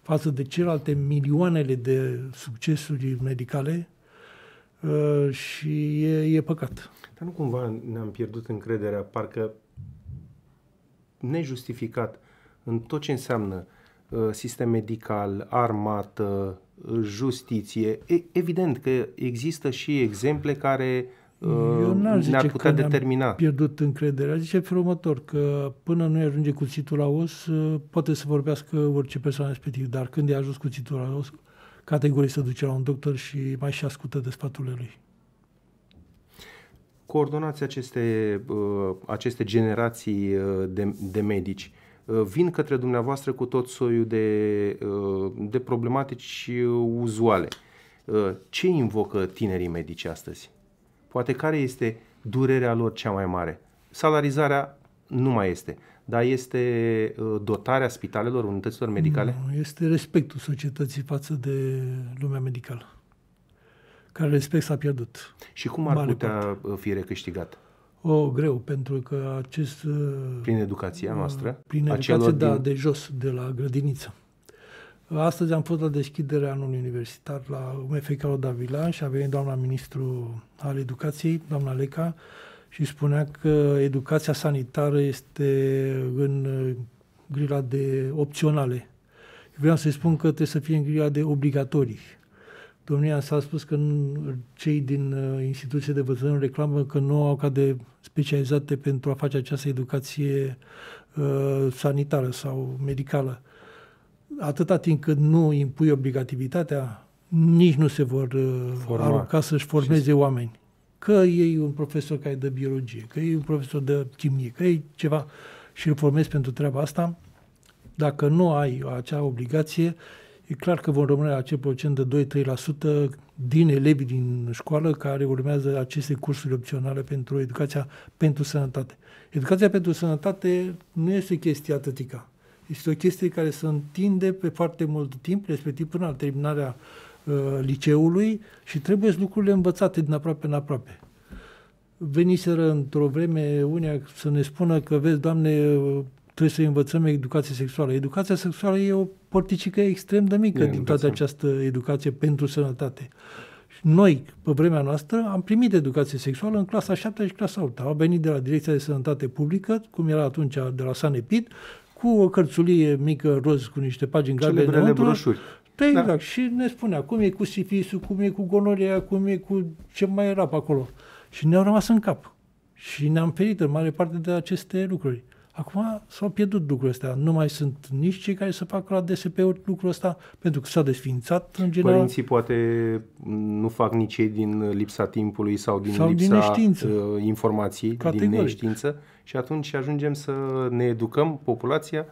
față de celelalte milioanele de succesuri medicale uh, și e, e păcat. Dar nu cumva ne-am pierdut încrederea, parcă nejustificat în tot ce înseamnă Uh, sistem medical, armată, uh, justiție. E, evident că există și exemple care uh, ne-ar putea că determina. pierdut încrederea. Zice felul următor, că până nu ajunge cuțitul la os, poate să vorbească orice persoană respectiv, dar când e ajuns cuțitul la os, categoric să duce la un doctor și mai și ascultă de sfaturile lui. Coordonați aceste, aceste generații de, de medici. Uh, vin către dumneavoastră cu tot soiul de, uh, de problematici uzuale. Uh, ce invocă tinerii medici astăzi? Poate care este durerea lor cea mai mare? Salarizarea nu mai este, dar este dotarea spitalelor, unităților medicale? Nu, este respectul societății față de lumea medicală, care respect s-a pierdut. Și cum ar putea parte. fi recâștigat? O, greu, pentru că acest... Uh, prin educația noastră? Uh, prin educație, da, din... de jos, de la grădiniță. Astăzi am fost la deschiderea anului universitar la UMF Carol Davila și a venit doamna ministru al educației, doamna Leca, și spunea că educația sanitară este în uh, grila de opționale. Vreau să-i spun că trebuie să fie în grila de obligatorii domnia s-a spus că cei din uh, instituție de învățământ reclamă că nu au ca de specializate pentru a face această educație uh, sanitară sau medicală. Atâta timp cât nu impui obligativitatea, nici nu se vor uh, arunca să-și formeze oameni. Că e un profesor care de biologie, că e un profesor de chimie, că e ceva și îl formezi pentru treaba asta, dacă nu ai acea obligație, E clar că vom rămâne la acel procent de 2-3% din elevii din școală care urmează aceste cursuri opționale pentru educația pentru sănătate. Educația pentru sănătate nu este o chestie atâtica. Este o chestie care se întinde pe foarte mult timp, respectiv până la terminarea uh, liceului și trebuie lucrurile învățate din aproape în aproape veniseră într-o vreme unea să ne spună că, vezi, Doamne, trebuie să învățăm educație sexuală. Educația sexuală e o porticică extrem de mică e, din toată această educație pentru sănătate. Noi, pe vremea noastră, am primit educație sexuală în clasa 7 și clasa 8. Au venit de la Direcția de Sănătate Publică, cum era atunci de la Sanepid, cu o cărțulie mică roz cu niște pagini galbene înăuntru. broșuri. Da, da. exact. Da. Și ne spunea cum e cu sifisul, cum e cu gonoria, cum e cu ce mai era pe acolo. Și ne-au rămas în cap. Și ne-am ferit în mare parte de aceste lucruri. Acum s-au pierdut lucrul ăsta. Nu mai sunt nici cei care să facă la DSP-uri lucrul ăsta, pentru că s-a desfințat în general. Părinții poate nu fac nici ei din lipsa timpului sau din sau lipsa uh, din informației, Categoric. din neștiință. Și atunci ajungem să ne educăm populația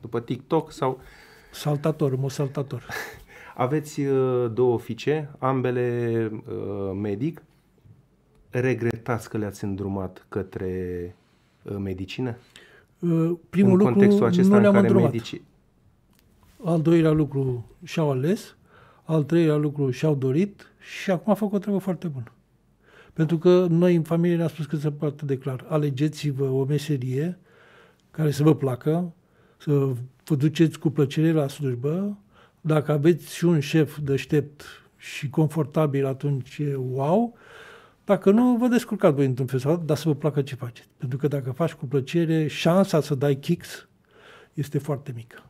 după TikTok sau... Saltator, mă saltator. Aveți uh, două fiice, ambele uh, medic. Regretați că le-ați îndrumat către medicină? Primul în lucru, contextul acesta nu în care îndrumat. medici... Al doilea lucru și-au ales, al treilea lucru și-au dorit și acum fac o treabă foarte bună. Pentru că noi în familie ne-am spus cât se poate de clar, alegeți-vă o meserie care să vă placă, să vă duceți cu plăcere la slujbă, dacă aveți și un șef deștept și confortabil, atunci wow, dacă nu, vă descurcați voi într-un festival, dar să vă placă ce faceți. Pentru că dacă faci cu plăcere, șansa să dai kicks este foarte mică.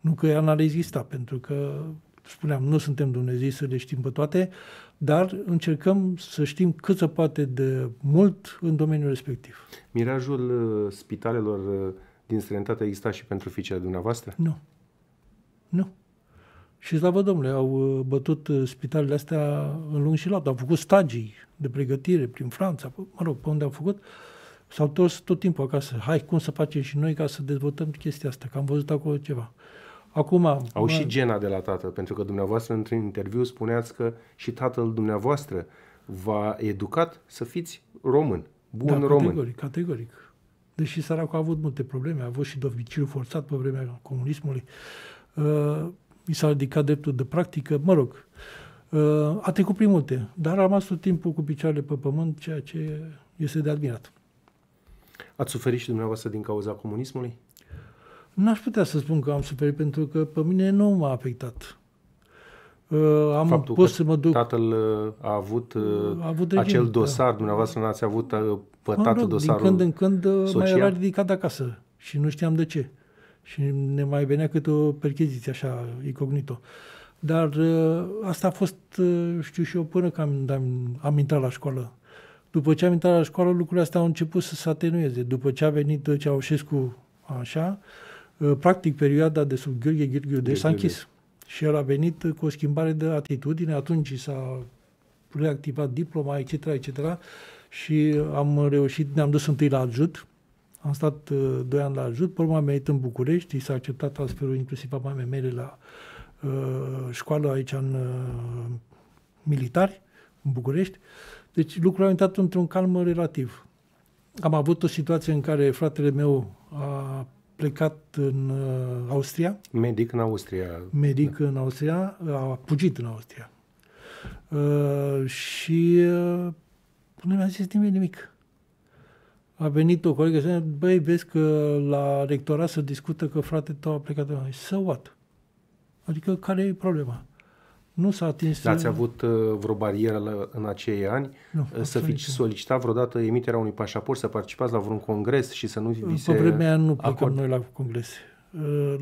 Nu că ea n-ar exista, pentru că, spuneam, nu suntem Dumnezei să le știm pe toate, dar încercăm să știm cât se poate de mult în domeniul respectiv. Mirajul uh, spitalelor uh, din străinătate exista și pentru fiicele dumneavoastră? Nu. Nu. Și slavă Domnului, au uh, bătut uh, spitalele astea în lung și lat. Au făcut stagii de pregătire prin Franța, mă rog, pe unde au făcut. S-au întors tot timpul acasă. Hai, cum să facem și noi ca să dezvoltăm chestia asta? Că am văzut acolo ceva. Acum, Au și gena de la tată, pentru că dumneavoastră într-un interviu spuneați că și tatăl dumneavoastră v-a educat să fiți român, bun da, român. Categoric, categoric. Deși săracul a avut multe probleme, a avut și domiciliu forțat pe vremea comunismului. Uh, mi s-a ridicat dreptul de practică, mă rog, uh, a trecut prin multe, dar a rămas tot timpul cu picioarele pe pământ, ceea ce este de admirat. Ați suferit și dumneavoastră din cauza comunismului? N-aș putea să spun că am suferit, pentru că pe mine nu m-a afectat. Uh, am Faptul că să mă duc. Tatăl uh, a avut, uh, a avut regim, acel da. dosar, da. dumneavoastră n-ați avut uh, pe dosarul. Din când în când social? Uh, mai era ridicat de acasă și nu știam de ce. Uh, și ne mai venea câte o percheziție așa, incognito. Dar uh, asta a fost, uh, știu și eu, până când am, am intrat la școală. După ce am intrat la școală, lucrurile astea au început să se atenueze. După ce a venit uh, Ceaușescu așa, practic perioada de sub Gheorghe Gheorghe de s-a închis. Și el a venit cu o schimbare de atitudine, atunci s-a reactivat diploma, etc., etc., și am reușit, ne-am dus întâi la ajut. Am stat uh, doi ani la ajut, pe urmă am venit în București, s-a acceptat transferul inclusiv a mamei mele la uh, școală aici în uh, militari, în București. Deci lucrurile au intrat într-un calm relativ. Am avut o situație în care fratele meu a plecat în uh, Austria. Medic în Austria. Medic da. în Austria, a fugit în Austria. Uh, și uh, nu mi-a zis nimeni nimic a venit o colegă și a zis, băi, vezi că la rectorat se discută că frate tău a plecat de la So what? Adică care e problema? Nu s-a atins... Ați uh, avut uh, vreo barieră la, în acei ani nu, uh, să fiți solicitat vreodată emiterea unui pașaport, să participați la vreun congres și să nu vi se... Pe vremea aia nu plecăm acord. noi la congres.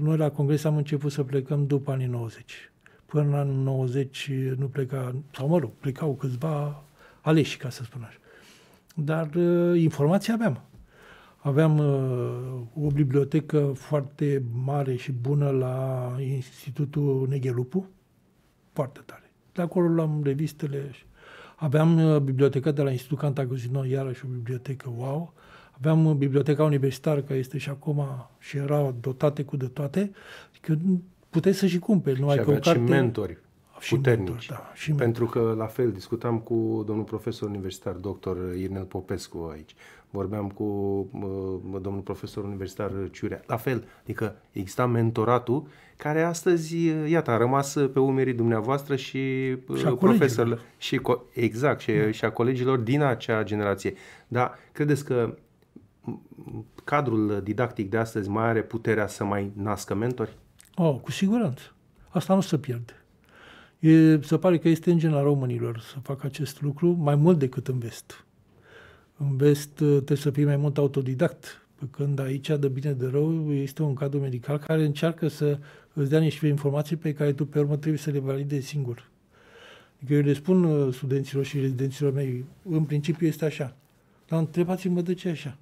noi la congres am început să plecăm după anii 90. Până în 90 nu pleca, sau mă rog, plecau câțiva aleși, ca să spun așa dar uh, informații aveam. Aveam uh, o bibliotecă foarte mare și bună la Institutul Neghelupu, foarte tare. De acolo luam revistele. Aveam uh, biblioteca de la Institutul Cantaguzino, iarăși o bibliotecă wow. Aveam uh, biblioteca universitară, care este și acum, și era dotate cu de toate. Adică puteai să și cumperi. Nu și că o carte... și mentori și puternici. Deci, Mentor, da, și pentru Pentru că, la fel, discutam cu domnul profesor universitar, doctor Irnel Popescu aici. Vorbeam cu uh, domnul profesor universitar Ciurea. La fel, adică exista mentoratul care astăzi, iată, a rămas pe umerii dumneavoastră și, uh, și profesorilor. Și co- exact, și, da. și a colegilor din acea generație. Dar credeți că cadrul didactic de astăzi mai are puterea să mai nască mentori? Oh, cu siguranță. Asta nu se pierde. E, se pare că este în general românilor să facă acest lucru mai mult decât în vest. În vest uh, trebuie să fii mai mult autodidact, pe când aici, de bine de rău, este un cadru medical care încearcă să îți dea niște informații pe care tu pe urmă trebuie să le validezi singur. Adică eu le spun uh, studenților și rezidenților mei, în principiu este așa. Dar întrebați-mă de ce așa.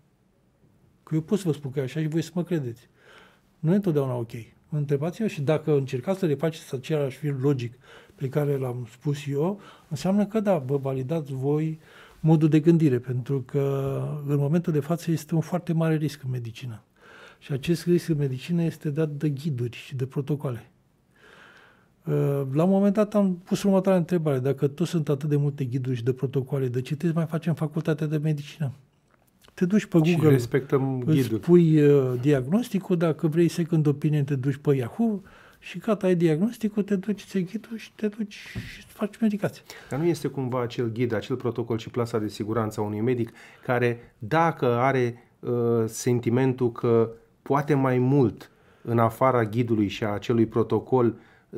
Că eu pot să vă spun că e așa și voi să mă credeți. Nu e întotdeauna ok. Întrebați-vă și dacă încercați să le faceți același fir logic pe care l-am spus eu, înseamnă că da, vă validați voi modul de gândire, pentru că în momentul de față este un foarte mare risc în medicină. Și acest risc în medicină este dat de ghiduri și de protocoale. Uh, la un moment dat am pus următoarea întrebare. Dacă tot sunt atât de multe ghiduri și de protocoale, de ce te mai facem facultatea de medicină? Te duci pe Google, respectăm îți ghidul. pui uh, diagnosticul, dacă vrei second opinion, te duci pe Yahoo, și gata, ai diagnosticul, te duci, ți ghidul și te duci și faci medicație. Dar nu este cumva acel ghid, acel protocol și plasa de siguranță a unui medic care, dacă are uh, sentimentul că poate mai mult în afara ghidului și a acelui protocol,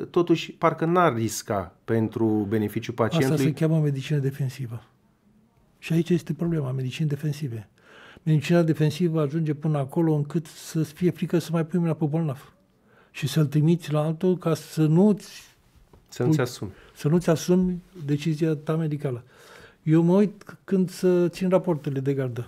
totuși parcă n-ar risca pentru beneficiul pacientului. Asta se cheamă medicină defensivă. Și aici este problema medicină defensive. Medicina defensivă ajunge până acolo încât să-ți fie frică să mai pui mâna pe bolnav și să-l trimiți la altul ca să nu-ți... Să nu-ți asumi. Să nu-ți asumi decizia ta medicală. Eu mă uit când să țin rapoartele de gardă.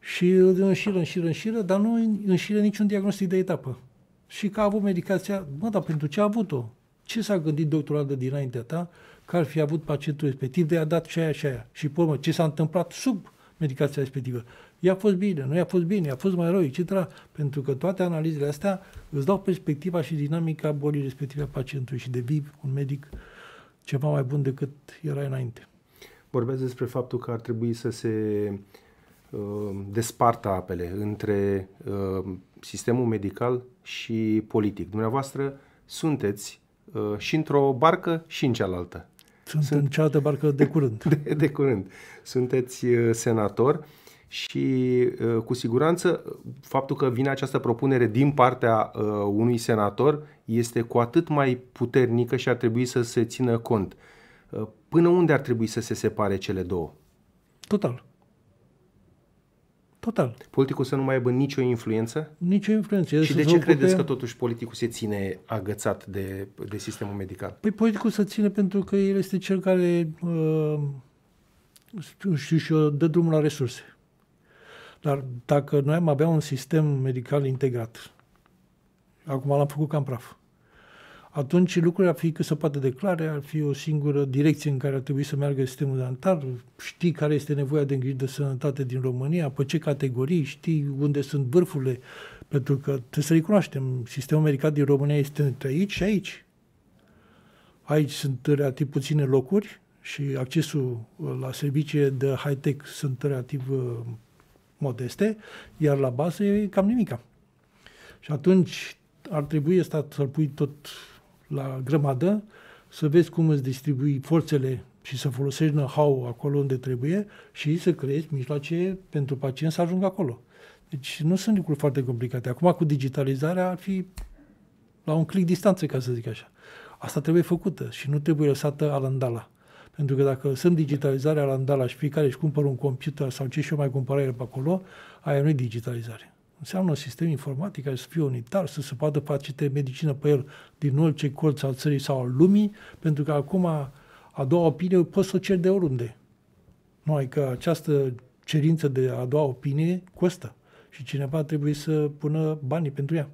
Și înșiră, înșiră, înșiră, dar nu înșiră niciun diagnostic de etapă. Și că a avut medicația, mă, dar pentru ce a avut-o? Ce s-a gândit doctorul de dinaintea ta că ar fi avut pacientul respectiv de a dat și aia și aia? Și, pe urmă, ce s-a întâmplat sub medicația respectivă? i-a fost bine, nu i-a fost bine, i-a fost mai rău, etc. Pentru că toate analizele astea îți dau perspectiva și dinamica bolii respective a pacientului și devii un medic ceva mai bun decât era înainte. Vorbesc despre faptul că ar trebui să se uh, despartă apele între uh, sistemul medical și politic. Dumneavoastră sunteți uh, și într-o barcă și în cealaltă. Sunt, Sunt... în cealaltă barcă de curând. De, de curând. Sunteți uh, senator și uh, cu siguranță faptul că vine această propunere din partea uh, unui senator este cu atât mai puternică și ar trebui să se țină cont. Uh, până unde ar trebui să se separe cele două? Total. Total. Politicul să nu mai aibă nicio influență? Nicio influență. și de ce credeți că totuși politicul se ține agățat de, de sistemul medical? Păi politicul se ține pentru că el este cel care, uh, știu și eu, dă drumul la resurse. Dar dacă noi am avea un sistem medical integrat, acum l-am făcut cam praf, atunci lucrurile ar fi cât se poate de clare, ar fi o singură direcție în care ar trebui să meargă sistemul dentar, știi care este nevoia de îngrijire de sănătate din România, pe ce categorii, știi unde sunt vârfurile, pentru că trebuie să recunoaștem, sistemul medical din România este între aici și aici. Aici sunt relativ puține locuri și accesul la servicii de high-tech sunt relativ modeste, iar la bază e cam nimica. Și atunci ar trebui ăsta să-l pui tot la grămadă, să vezi cum îți distribui forțele și să folosești know-how acolo unde trebuie și să creezi mijloace pentru pacient să ajungă acolo. Deci nu sunt lucruri foarte complicate. Acum cu digitalizarea ar fi la un clic distanță, ca să zic așa. Asta trebuie făcută și nu trebuie lăsată alândala. Pentru că dacă sunt digitalizarea la îndala și fiecare își cumpără un computer sau ce și o mai cumpără el pe acolo, aia nu e digitalizare. Înseamnă un sistem informatic care să fie unitar, să se poată face medicină pe el din orice colț al țării sau al lumii, pentru că acum a doua opinie poți să o ceri de oriunde. Numai că această cerință de a doua opinie costă și cineva trebuie să pună banii pentru ea.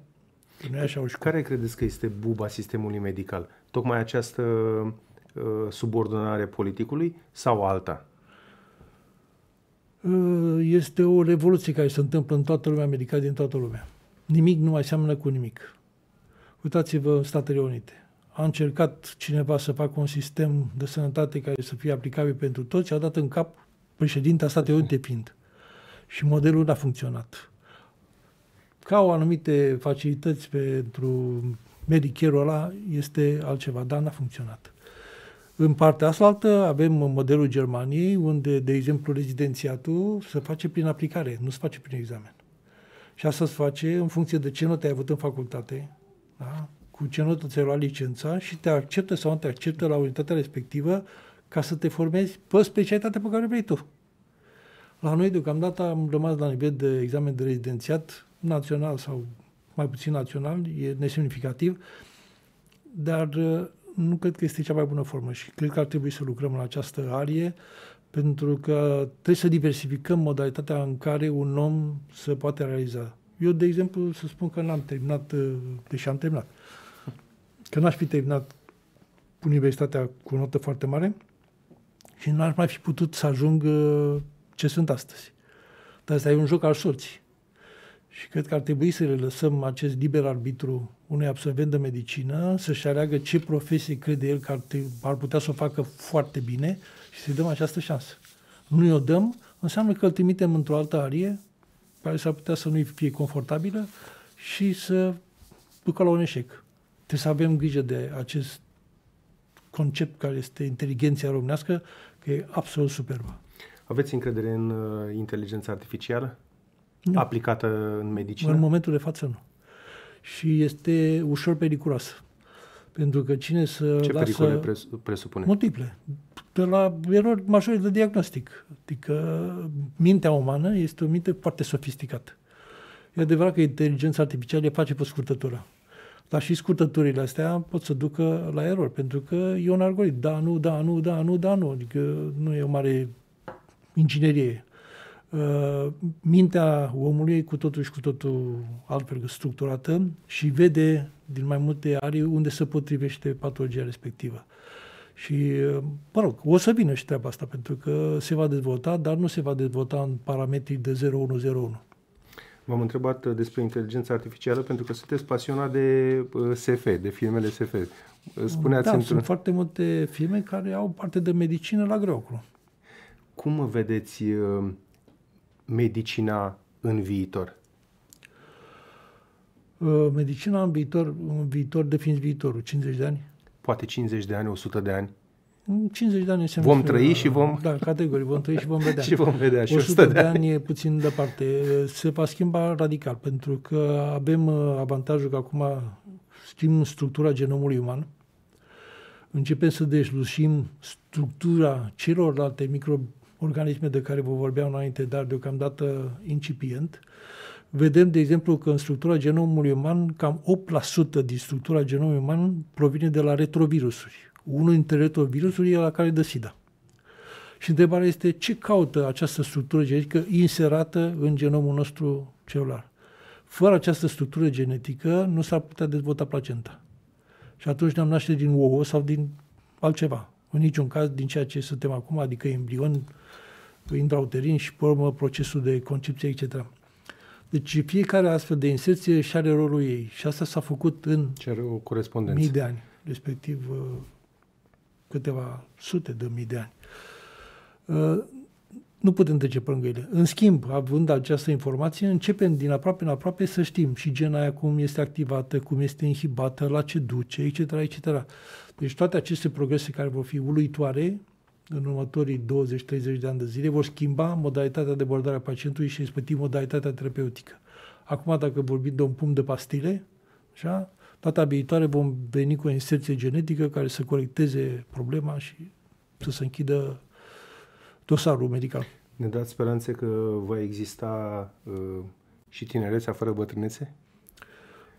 Nu e așa Care credeți că este buba sistemului medical? Tocmai această Uh, subordonare politicului sau alta? Uh, este o revoluție care se întâmplă în toată lumea medicală din toată lumea. Nimic nu mai seamănă cu nimic. Uitați-vă în Statele Unite. A încercat cineva să facă un sistem de sănătate care să fie aplicabil pentru toți și a dat în cap președinta Statele Unite fiind. Și modelul a funcționat. Ca o anumite facilități pentru medicierul ăla este altceva, dar n-a funcționat. În partea asta avem modelul Germaniei, unde, de exemplu, rezidențiatul se face prin aplicare, nu se face prin examen. Și asta se face în funcție de ce note ai avut în facultate, da? cu ce notă ți-ai luat licența și te acceptă sau nu te acceptă la unitatea respectivă ca să te formezi pe specialitatea pe care vrei tu. La noi, deocamdată, am rămas la nivel de examen de rezidențiat, național sau mai puțin național, e nesemnificativ, dar nu cred că este cea mai bună formă și cred că ar trebui să lucrăm în această arie pentru că trebuie să diversificăm modalitatea în care un om se poate realiza. Eu, de exemplu, să spun că n-am terminat, uh, deși am terminat, că n-aș fi terminat universitatea cu o notă foarte mare și n-aș mai fi putut să ajung uh, ce sunt astăzi. Dar asta e un joc al sorții. Și cred că ar trebui să le lăsăm acest liber arbitru unui absolvent de medicină să-și aleagă ce profesie crede el că ar, te, ar putea să o facă foarte bine și să-i dăm această șansă. Nu-i o dăm, înseamnă că îl trimitem într-o altă arie care s-ar putea să nu-i fie confortabilă și să ducă la un eșec. Trebuie să avem grijă de acest concept care este inteligenția românească, că e absolut superbă. Aveți încredere în uh, inteligența artificială? nu. aplicată în medicină? În momentul de față nu. Și este ușor periculos, Pentru că cine să Ce lasă... pericole presupune? Multiple. De la erori majore de diagnostic. Adică mintea umană este o minte foarte sofisticată. E adevărat că inteligența artificială face pe scurtătura. Dar și scurtăturile astea pot să ducă la erori, pentru că e un algoritm. Da, nu, da, nu, da, nu, da, nu. Adică nu e o mare inginerie. Uh, mintea omului e cu totul și cu totul altfel structurată și vede din mai multe arii unde se potrivește patologia respectivă. Și, uh, mă rog, o să vină și treaba asta, pentru că se va dezvolta, dar nu se va dezvolta în parametrii de 0101. V-am întrebat uh, despre inteligența artificială pentru că sunteți pasionat de SF, de filmele SF. Spuneați da, sunt foarte multe filme care au parte de medicină la greu acolo. Cum vedeți uh, medicina în viitor? Uh, medicina în viitor, în viitor definiți viitorul, 50 de ani? Poate 50 de ani, 100 de ani. 50 mm, de ani înseamnă... Vom trăi și vom... Da, categorii, vom trăi și vom vedea. și vom vedea și 100, 100 de ani. ani e puțin departe. Se va schimba radical, pentru că avem uh, avantajul că acum știm structura genomului uman, începem să deslușim structura celorlalte micro, organisme de care vă vorbeam înainte, dar deocamdată incipient, vedem, de exemplu, că în structura genomului uman, cam 8% din structura genomului uman provine de la retrovirusuri. Unul dintre retrovirusuri e la care dă SIDA. Și întrebarea este ce caută această structură genetică inserată în genomul nostru celular. Fără această structură genetică nu s-ar putea dezvolta placenta. Și atunci ne-am naște din ouă sau din altceva. În niciun caz din ceea ce suntem acum, adică embrion intrauterin și, pe urmă, procesul de concepție, etc. Deci fiecare astfel de inserție și are rolul ei și asta s-a făcut în Cer o mii de ani, respectiv uh, câteva sute de mii de ani. Uh, nu putem trece pe lângă ele. În schimb, având această informație, începem din aproape în aproape să știm și gena aia cum este activată, cum este inhibată, la ce duce, etc., etc. Deci toate aceste progrese care vor fi uluitoare în următorii 20-30 de ani de zile, vor schimba modalitatea de abordare a pacientului și respectiv modalitatea terapeutică. Acum, dacă vorbim de un pumn de pastile, așa, data viitoare vom veni cu o inserție genetică care să corecteze problema și să se închidă dosarul medical. Ne dați speranțe că va exista uh, și tinerețea fără bătrânețe?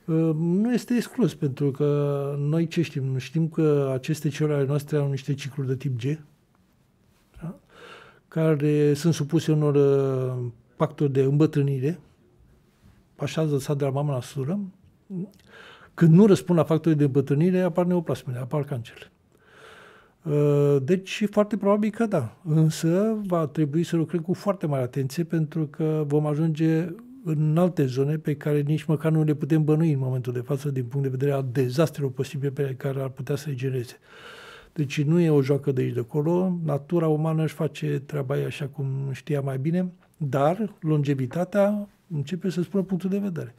Uh, nu este exclus, pentru că noi ce știm? Știm că aceste celule noastre au niște cicluri de tip G, care sunt supuse unor uh, pacturi de îmbătrânire, așa lăsat de la mama la sură, când nu răspund la factorii de îmbătrânire, apar neoplasmele, apar cancerele. Uh, deci, foarte probabil că da. Însă, va trebui să lucrăm cu foarte mare atenție pentru că vom ajunge în alte zone pe care nici măcar nu le putem bănui în momentul de față din punct de vedere al dezastrelor posibile pe care ar putea să le genereze. Deci nu e o joacă de aici de acolo, natura umană își face treaba ei așa cum știa mai bine, dar longevitatea începe să spună punctul de vedere.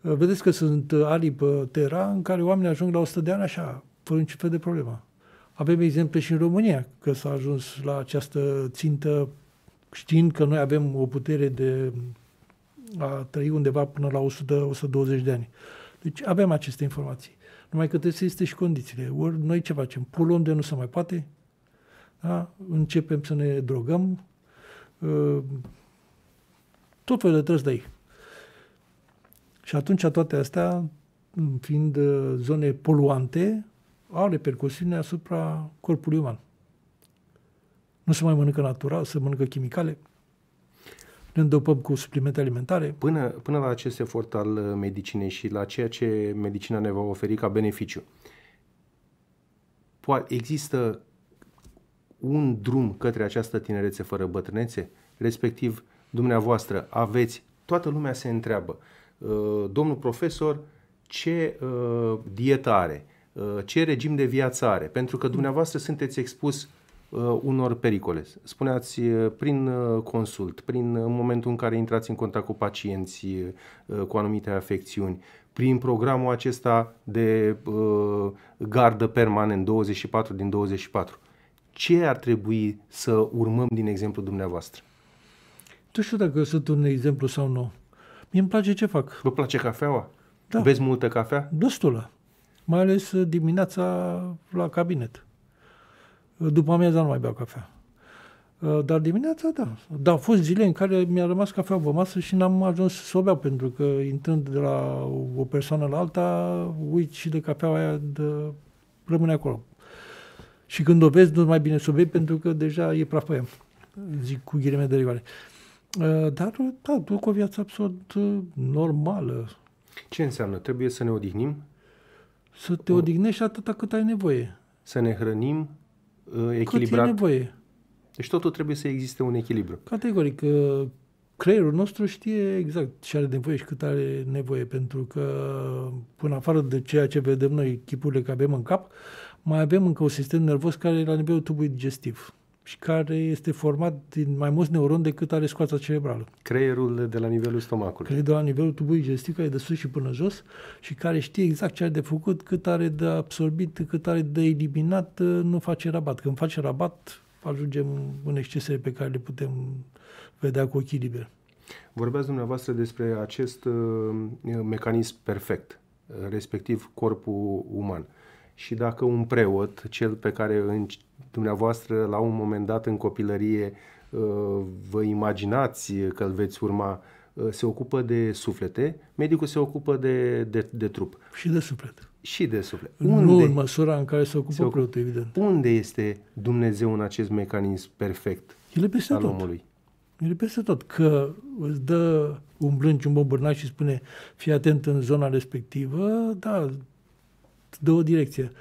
Vedeți că sunt arii pe Terra în care oamenii ajung la 100 de ani așa, fără niciun fel de problemă. Avem exemple și în România, că s-a ajuns la această țintă știind că noi avem o putere de a trăi undeva până la 100-120 de ani. Deci avem aceste informații numai că trebuie să existe și condițiile. Ori noi ce facem? Pulăm de nu se mai poate, da? începem să ne drogăm, uh, tot felul de trăzi de aici. Și atunci toate astea, fiind uh, zone poluante, au repercusiune asupra corpului uman. Nu se mai mănâncă natural, se mănâncă chimicale, ne îndopăm cu suplimente alimentare. Până, până la acest efort al uh, medicinei și la ceea ce medicina ne va oferi ca beneficiu, poate, există un drum către această tinerețe fără bătrânețe? Respectiv, dumneavoastră aveți, toată lumea se întreabă, uh, domnul profesor, ce uh, dietă are, ce regim de viață are, pentru că dumneavoastră sunteți expus Uh, unor pericole. Spuneați, uh, prin uh, consult, prin momentul în care intrați în contact cu pacienții cu anumite afecțiuni, prin programul acesta de gardă permanent 24 din 24, ce ar trebui să urmăm din exemplu dumneavoastră? Nu știu dacă sunt un exemplu sau nu. mi îmi place ce fac. Vă place cafeaua? Da. Vezi multă cafea? Destulă. Mai ales dimineața la cabinet. După amiaza nu mai beau cafea. Uh, dar dimineața, da. Dar au fost zile în care mi-a rămas cafea pe masă și n-am ajuns să o beau, pentru că intrând de la o persoană la alta, uit și de cafea aia de... rămâne acolo. Și când o vezi, nu mai bine să o bei, pentru că deja e praf pe ea. Zic cu ghirime de rigoare. Uh, dar, da, duc o viață absolut uh, normală. Ce înseamnă? Trebuie să ne odihnim? Să te odihnești atâta cât ai nevoie. Să ne hrănim? echilibrat. Cât e nevoie. Deci totul trebuie să existe un echilibru. Categoric, uh, creierul nostru știe exact ce are nevoie și cât are nevoie, pentru că până afară de ceea ce vedem noi, chipurile care avem în cap, mai avem încă un sistem nervos care e la nivelul tubului digestiv și care este format din mai mulți neuroni decât are scoarța cerebrală. Creierul de la nivelul stomacului. Creierul de la nivelul tubului digestiv, care e de sus și până jos și care știe exact ce are de făcut, cât are de absorbit, cât are de eliminat, nu face rabat. Când face rabat, ajungem în excesele pe care le putem vedea cu ochii liberi. Vorbeați dumneavoastră despre acest uh, mecanism perfect, respectiv corpul uman și dacă un preot, cel pe care în, dumneavoastră la un moment dat în copilărie uh, vă imaginați că îl veți urma, uh, se ocupă de suflete, medicul se ocupă de, de, de trup. Și de suflet. Și de suflet. Unde, nu în măsura în care se ocupă, se ocupă preotul, evident. Unde este Dumnezeu în acest mecanism perfect El e peste al tot. omului? El e peste tot. Că îți dă un blânci, un bobârnaș și spune fii atent în zona respectivă, da, dă o direcție,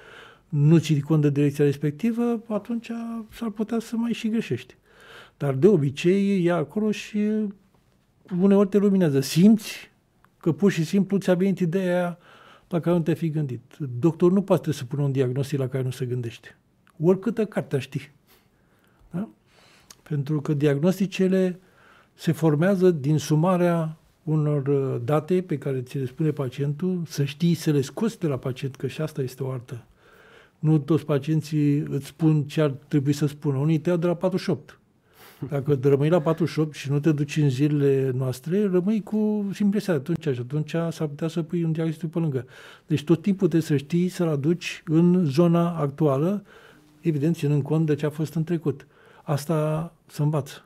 nu ții cont de direcția respectivă, atunci s-ar putea să mai și greșești. Dar de obicei e acolo și uneori te luminează. Simți că pur și simplu ți-a venit ideea la care nu te-ai fi gândit. Doctorul nu poate să pună un diagnostic la care nu se gândește. Oricâtă carte știi. Da? Pentru că diagnosticele se formează din sumarea unor uh, date pe care ți le spune pacientul, să știi să le scoți de la pacient, că și asta este o artă. Nu toți pacienții îți spun ce ar trebui să spună. Unii te iau de la 48. Dacă rămâi la 48 și nu te duci în zilele noastre, rămâi cu impresia de atunci și atunci s-ar putea să pui un diagnostic pe lângă. Deci tot timpul trebuie să știi să-l aduci în zona actuală, evident ținând cont de ce a fost în trecut. Asta se învață.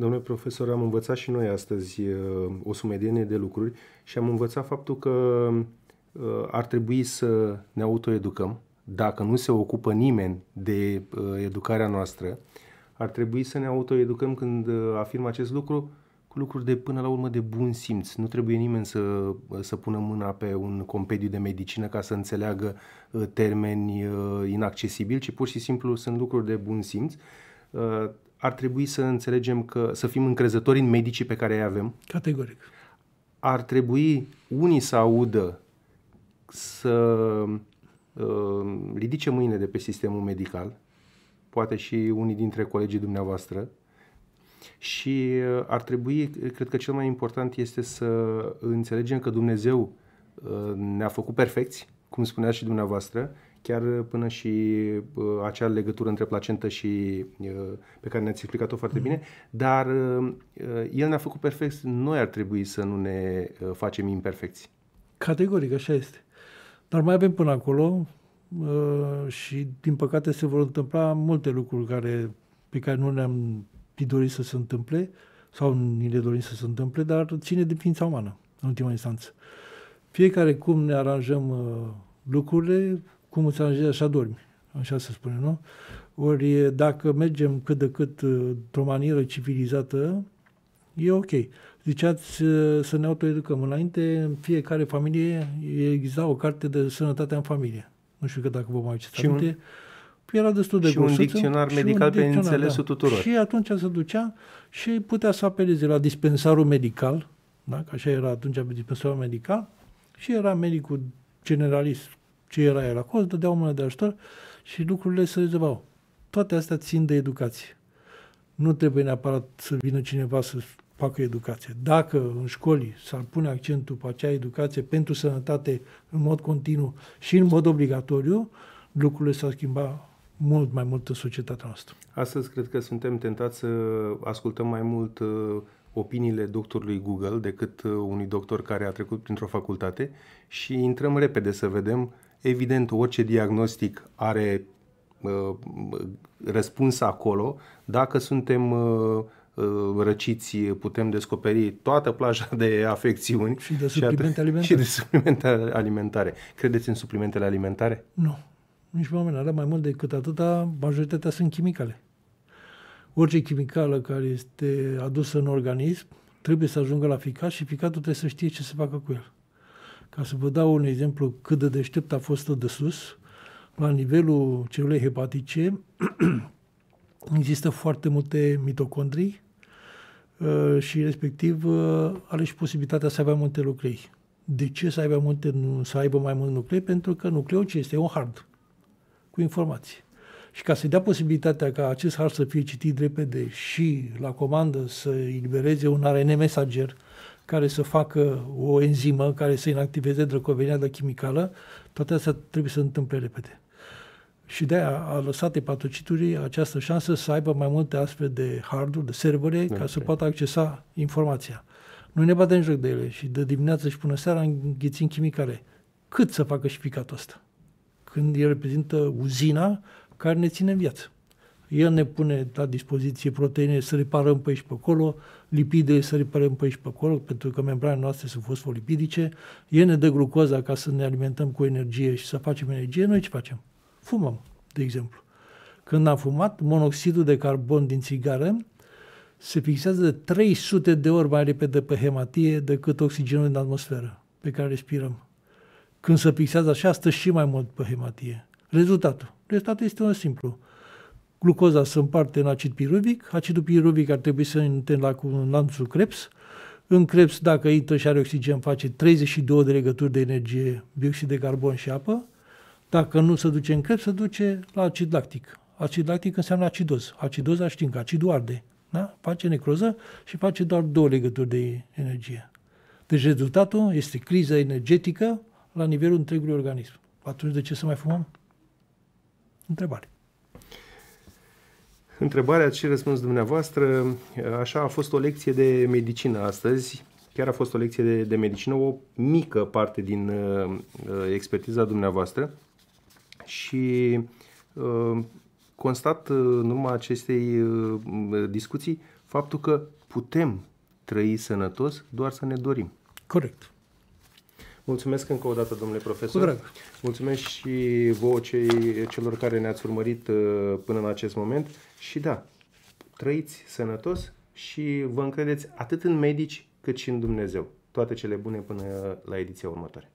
Domnule profesor, am învățat și noi astăzi uh, o sumedenie de lucruri și am învățat faptul că uh, ar trebui să ne autoeducăm. Dacă nu se ocupă nimeni de uh, educarea noastră, ar trebui să ne autoeducăm când afirm acest lucru cu lucruri de până la urmă de bun simț. Nu trebuie nimeni să, să pună mâna pe un compendiu de medicină ca să înțeleagă termeni inaccesibili, ci pur și simplu sunt lucruri de bun simț ar trebui să înțelegem că să fim încrezători în medicii pe care îi avem. Categoric. Ar trebui unii să audă să uh, ridice mâine de pe sistemul medical, poate și unii dintre colegii dumneavoastră, și uh, ar trebui, cred că cel mai important este să înțelegem că Dumnezeu uh, ne-a făcut perfecți, cum spunea și dumneavoastră, chiar uh, până și uh, acea legătură între placentă și uh, pe care ne-ați explicat-o foarte mm-hmm. bine, dar el ne-a făcut perfect, noi ar trebui să nu ne facem imperfecți. Categoric, așa este. Dar mai avem până acolo și, din păcate, se vor întâmpla multe lucruri care, pe care nu ne-am dorit să se întâmple sau ni le dorim să se întâmple, dar ține de ființa umană, în ultima instanță. Fiecare cum ne aranjăm lucrurile, cum îți aranjezi așa dormi, așa se spune, nu? Ori dacă mergem cât de cât într-o manieră civilizată, e ok. Ziceați să ne autoeducăm. Înainte, în fiecare familie exista o carte de sănătate în familie. Nu știu că dacă vă mai aveți aminte. Păi, era destul de și grosuță, un dicționar și medical pe înțelesul da. tuturor. Și atunci se ducea și putea să apeleze la dispensarul medical, da? că așa era atunci dispensarul medical, și era medicul generalist ce era el acolo, îți dădeau mână de ajutor și lucrurile se rezolvau. Toate astea țin de educație. Nu trebuie neapărat să vină cineva să facă educație. Dacă în școli s-ar pune accentul pe acea educație pentru sănătate în mod continuu și în mod obligatoriu, lucrurile s-ar schimba mult mai mult în societatea noastră. Astăzi cred că suntem tentați să ascultăm mai mult uh, opiniile doctorului Google decât uh, unui doctor care a trecut printr-o facultate și intrăm repede să vedem Evident, orice diagnostic are uh, răspuns acolo. Dacă suntem uh, uh, răciți, putem descoperi toată plaja de afecțiuni. Și de suplimente alimentare. Și de suplimente alimentare. Credeți în suplimentele alimentare? Nu. Nici oamenii mai mult decât atâta, majoritatea sunt chimicale. Orice chimicală care este adusă în organism trebuie să ajungă la ficat și ficatul trebuie să știe ce se facă cu el. Ca să vă dau un exemplu cât de deștept a fost de sus, la nivelul celulei hepatice există foarte multe mitocondrii uh, și respectiv uh, are și posibilitatea să aibă multe nuclei. De ce să aibă, multe, să aibă mai mult nuclei? Pentru că nucleul ce este? un hard cu informații. Și ca să-i dea posibilitatea ca acest hard să fie citit repede și la comandă să elibereze un RNA messenger care să facă o enzimă care să inactiveze de chimicală, toate astea trebuie să întâmple repede. Și de aia a lăsat epatocitului această șansă să aibă mai multe astfel de harduri, de servere, okay. ca să poată accesa informația. Noi ne batem joc de ele și de dimineață și până seara înghițim chimicale. Cât să facă și picatul ăsta? Când el reprezintă uzina care ne ține în viață. El ne pune la dispoziție proteine să reparăm pe aici pe acolo, lipide să reparăm pe aici pe acolo, pentru că membranele noastre sunt fosfolipidice. El ne dă glucoza ca să ne alimentăm cu energie și să facem energie. Noi ce facem? Fumăm, de exemplu. Când am fumat, monoxidul de carbon din țigară se fixează de 300 de ori mai repede pe hematie decât oxigenul din atmosferă pe care respirăm. Când se fixează așa, stă și mai mult pe hematie. Rezultatul. Rezultatul este unul simplu glucoza se împarte în acid piruvic, acidul piruvic ar trebui să intre la cu un lanțul Krebs, în Krebs, dacă intră și are oxigen, face 32 de legături de energie, bioxid de carbon și apă. Dacă nu se duce în Krebs, se duce la acid lactic. Acid lactic înseamnă acidoz. Acidoza știm că acidul arde. Da? Face necroză și face doar două legături de energie. Deci rezultatul este criza energetică la nivelul întregului organism. Atunci de ce să mai fumăm? Întrebare. Întrebarea și răspuns dumneavoastră, așa a fost o lecție de medicină astăzi, chiar a fost o lecție de, de medicină, o mică parte din uh, uh, expertiza dumneavoastră și uh, constat uh, în urma acestei uh, discuții faptul că putem trăi sănătos, doar să ne dorim. Corect. Mulțumesc încă o dată, domnule profesor. Cu drag. Mulțumesc și vouă cei, celor care ne-ați urmărit uh, până în acest moment. Și da, trăiți sănătos și vă încredeți atât în medici cât și în Dumnezeu. Toate cele bune până la ediția următoare.